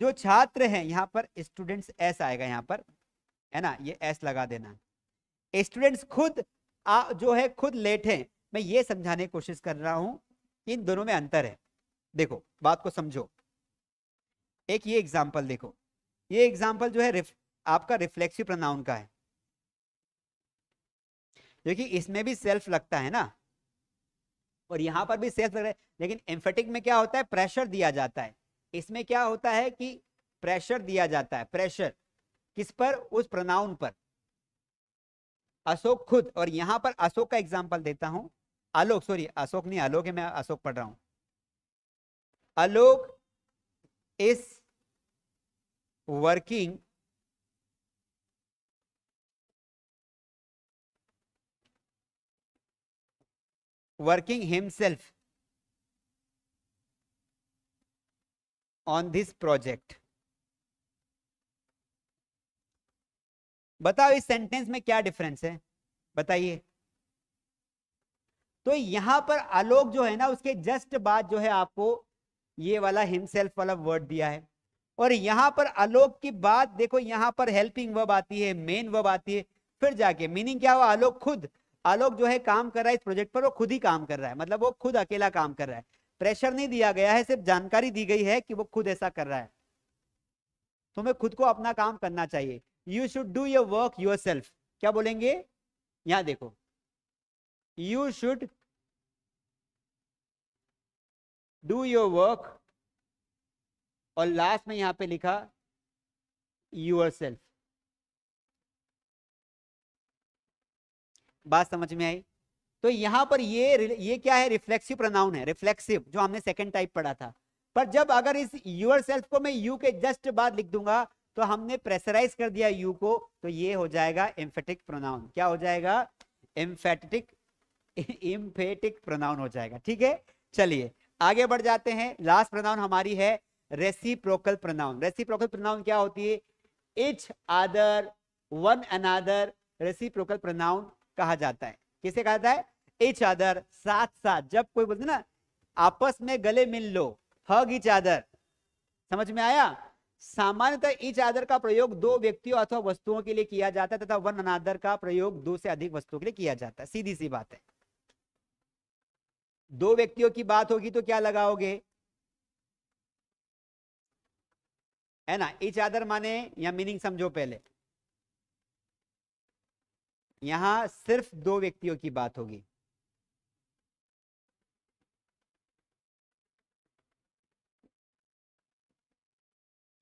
जो छात्र हैं यहाँ पर स्टूडेंट्स एस आएगा यहाँ पर है ना ये एस लगा देना स्टूडेंट्स खुद आ, जो है खुद लेट हैं मैं ये समझाने की कोशिश कर रहा हूँ इन दोनों में अंतर है देखो बात को समझो एक ये एग्जाम्पल देखो ये एग्जाम्पल जो है रिफ, आपका रिफ्लेक्सिव प्रनाउन का है क्योंकि इसमें भी सेल्फ लगता है ना और यहाँ पर भी सेल्स लग रहा है लेकिन एम्फेटिक में क्या होता है प्रेशर दिया जाता है इसमें क्या होता है कि प्रेशर दिया जाता है प्रेशर किस पर उस प्रोनाउन पर अशोक खुद और यहाँ पर अशोक का एग्जाम्पल देता हूं आलोक सॉरी अशोक नहीं आलोक है मैं अशोक पढ़ रहा हूं Alok is working working himself on this project बताओ इस सेंटेंस में क्या डिफरेंस है बताइए तो यहां पर आलोक जो है ना उसके जस्ट बाद जो है आपको ये वाला हिमसेल्फ वाला वर्ड दिया है और यहां पर आलोक की बात देखो यहां पर हेल्पिंग वर्ब आती है मेन वर्ब आती है फिर जाके मीनिंग क्या हुआ आलोक खुद आलोक जो है काम कर रहा है इस प्रोजेक्ट पर वो खुद ही काम कर रहा है मतलब वो खुद अकेला काम कर रहा है प्रेशर नहीं दिया गया है सिर्फ जानकारी दी गई है कि वो खुद ऐसा कर रहा है तुम्हें खुद को अपना काम करना चाहिए you should do your work yourself क्या बोलेंगे यहां देखो you should do your work और लास्ट में यहां पे लिखा योर सेल्फ बात समझ में आई तो यहाँ पर ये ये क्या है रिफ्लेक्सिव प्रनाउन है रिफ्लेक्सिव जो हमने सेकेंड टाइप पढ़ा था पर जब अगर इस यूर सेल्फ को मैं यू के जस्ट बाद लिख दूंगा तो हमने प्रेसराइज कर दिया यू को तो ये हो जाएगा एम्फेटिक प्रोनाउन क्या हो जाएगा एम्फेटिक इम्फेटिक प्रोनाउन हो जाएगा ठीक है चलिए आगे बढ़ जाते हैं लास्ट प्रोनाउन हमारी है रेसिप्रोकल प्रोनाउन रेसिप्रोकल प्रोनाउन क्या होती है each other one another reciprocal pronoun कहा जाता है किसे कहा जाता है इच अदर साथ साथ जब कोई बोलते ना आपस में गले मिल लो हग इच अदर समझ में आया सामान्यतः इच आदर का प्रयोग दो व्यक्तियों अथवा वस्तुओं के लिए किया जाता है तथा वन अनादर का प्रयोग दो से अधिक वस्तुओं के लिए किया जाता है सीधी सी बात है दो व्यक्तियों की बात होगी तो क्या लगाओगे है ना इच आदर माने या मीनिंग समझो पहले यहां सिर्फ दो व्यक्तियों की बात होगी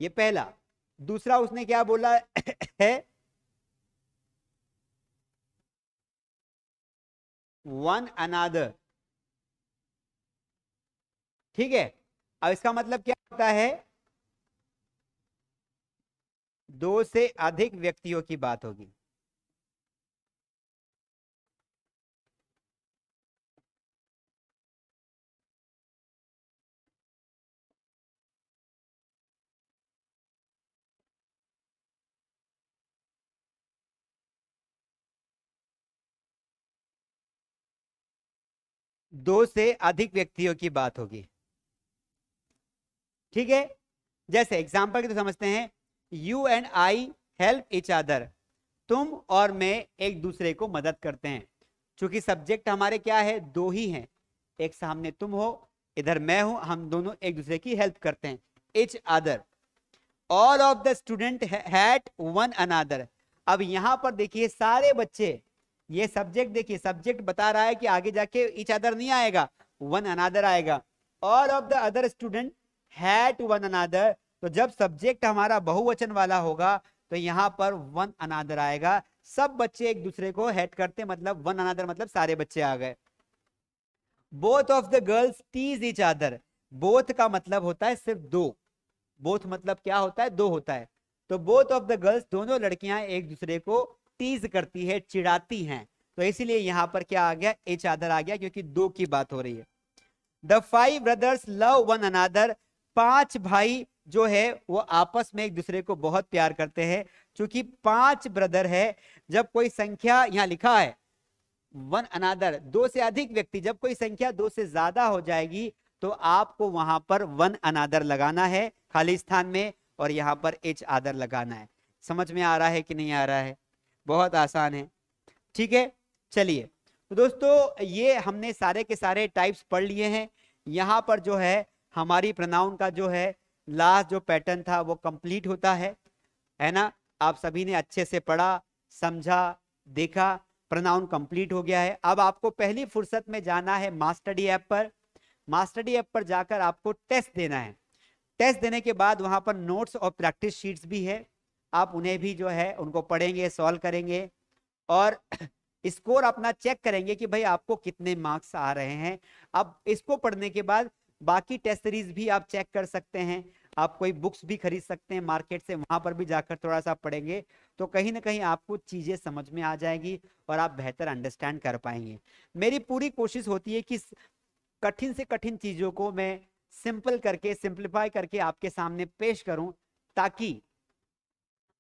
ये पहला दूसरा उसने क्या बोला है वन अनादर ठीक है अब इसका मतलब क्या होता है दो से अधिक व्यक्तियों की बात होगी दो से अधिक व्यक्तियों की बात होगी ठीक है जैसे एग्जाम्पल के तो समझते हैं you and I help each other तुम और मैं एक दूसरे को मदद करते हैं क्योंकि सब्जेक्ट हमारे क्या है दो ही हैं एक सामने तुम हो इधर मैं हूं हम दोनों एक दूसरे की हेल्प करते हैं each other all of the student hate one another अब यहां पर देखिए सारे बच्चे ये सब्जेक्ट देखिए सब्जेक्ट बता रहा है कि आगे जाके इच अदर नहीं आएगा वन अनादर आएगा और ऑफ द अदर स्टूडेंट है टू वन अनादर तो जब सब्जेक्ट हमारा बहुवचन वाला होगा तो यहाँ पर वन अनादर आएगा सब बच्चे एक दूसरे को हेड करते मतलब वन अनादर मतलब सारे बच्चे आ गए both of the girls tease each other both का मतलब होता है सिर्फ दो बोथ मतलब क्या होता है दो होता है तो बोथ ऑफ द गर्ल्स दोनों लड़कियां एक दूसरे को तेज करती है चिड़ाती हैं तो इसीलिए यहाँ पर क्या आ गया एच आदर आ गया क्योंकि दो की बात हो रही है the five brothers love one another पांच भाई जो है वो आपस में एक दूसरे को बहुत प्यार करते हैं क्योंकि पांच ब्रदर है जब कोई संख्या यहाँ लिखा है वन अनादर दो से अधिक व्यक्ति जब कोई संख्या दो से ज्यादा हो जाएगी तो आपको वहां पर वन अनादर लगाना है खाली स्थान में और यहाँ पर एच आदर लगाना है समझ में आ रहा है कि नहीं आ रहा है बहुत आसान है ठीक है चलिए तो दोस्तों ये हमने सारे के सारे टाइप्स पढ़ लिए हैं यहाँ पर जो है हमारी प्रनाउन का जो है लास्ट जो पैटर्न था वो कंप्लीट होता है है ना आप सभी ने अच्छे से पढ़ा समझा देखा प्रनाउन कंप्लीट हो गया है अब आपको पहली फुर्सत में जाना है मास्टडी ऐप पर मास्टडी ऐप पर जाकर आपको टेस्ट देना है टेस्ट देने के बाद वहाँ पर नोट्स और प्रैक्टिस शीट्स भी है आप उन्हें भी जो है उनको पढ़ेंगे सॉल्व करेंगे और स्कोर अपना चेक करेंगे कि भाई आपको कितने मार्क्स आ रहे हैं अब इसको पढ़ने के बाद बाकी टेस्ट सीरीज भी आप चेक कर सकते हैं आप कोई बुक्स भी खरीद सकते हैं मार्केट से वहां पर भी जाकर थोड़ा सा पढ़ेंगे तो कहीं ना कहीं आपको चीज़ें समझ में आ जाएगी और आप बेहतर अंडरस्टैंड कर पाएंगे मेरी पूरी कोशिश होती है कि कठिन से कठिन चीज़ों को मैं सिंपल करके सिंप्लीफाई करके आपके सामने पेश करूं ताकि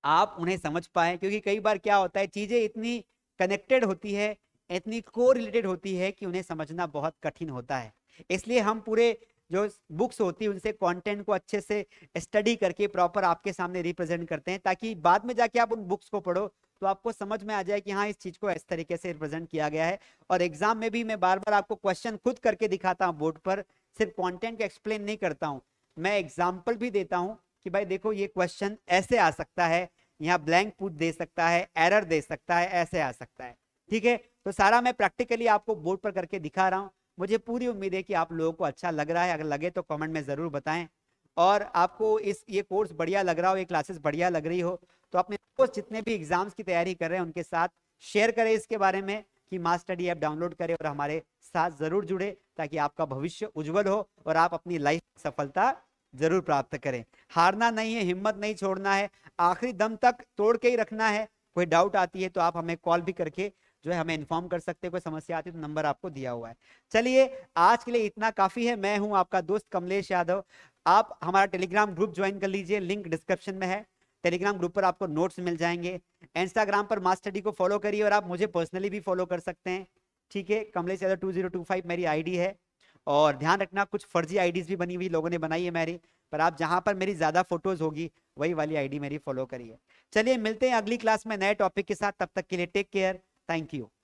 आप उन्हें समझ पाए क्योंकि कई बार क्या होता है चीज़ें इतनी कनेक्टेड होती है इतनी को रिलेटेड होती है कि उन्हें समझना बहुत कठिन होता है इसलिए हम पूरे जो बुक्स होती है उनसे कंटेंट को अच्छे से स्टडी करके प्रॉपर आपके सामने रिप्रेजेंट करते हैं ताकि बाद में जाके आप उन बुक्स को पढ़ो तो आपको समझ में आ जाए कि हाँ इस चीज़ को इस तरीके से रिप्रेजेंट किया गया है और एग्जाम में भी मैं बार बार आपको क्वेश्चन खुद करके दिखाता हूँ बोर्ड पर सिर्फ कॉन्टेंट को एक्सप्लेन नहीं करता हूँ मैं एग्जाम्पल भी देता हूँ कि भाई देखो ये क्वेश्चन ऐसे आ सकता है यहाँ ब्लैंक पूछ दे सकता है एरर दे सकता है ऐसे आ सकता है ठीक है तो सारा मैं प्रैक्टिकली आपको बोर्ड पर करके दिखा रहा हूँ मुझे पूरी उम्मीद है कि आप लोगों को अच्छा लग रहा है अगर लगे तो कमेंट में ज़रूर बताएं और आपको इस ये कोर्स बढ़िया लग रहा हो ये क्लासेस बढ़िया लग रही हो तो अपने दोस्त जितने भी एग्जाम्स की तैयारी कर रहे हैं उनके साथ शेयर करें इसके बारे में कि माँ स्टडी ऐप डाउनलोड करें और हमारे साथ ज़रूर जुड़े ताकि आपका भविष्य उज्जवल हो और आप अपनी लाइफ सफलता जरूर प्राप्त करें हारना नहीं है हिम्मत नहीं छोड़ना है आखिरी दम तक तोड़ के ही रखना है कोई डाउट आती है तो आप हमें कॉल भी करके जो है हमें इन्फॉर्म कर सकते हैं कोई समस्या आती है तो नंबर आपको दिया हुआ है चलिए आज के लिए इतना काफ़ी है मैं हूं आपका दोस्त कमलेश यादव आप हमारा टेलीग्राम ग्रुप ज्वाइन कर लीजिए लिंक डिस्क्रिप्शन में है टेलीग्राम ग्रुप पर आपको नोट्स मिल जाएंगे इंस्टाग्राम पर मास्टर डी को फॉलो करिए और आप मुझे पर्सनली भी फॉलो कर सकते हैं ठीक है कमलेश यादव टू जीरो मेरी आई है और ध्यान रखना कुछ फर्जी आईडीज भी बनी हुई लोगों ने बनाई है मेरी पर आप जहाँ पर मेरी ज़्यादा फोटोज होगी वही वाली आईडी मेरी फॉलो करिए चलिए मिलते हैं अगली क्लास में नए टॉपिक के साथ तब तक के लिए टेक केयर थैंक यू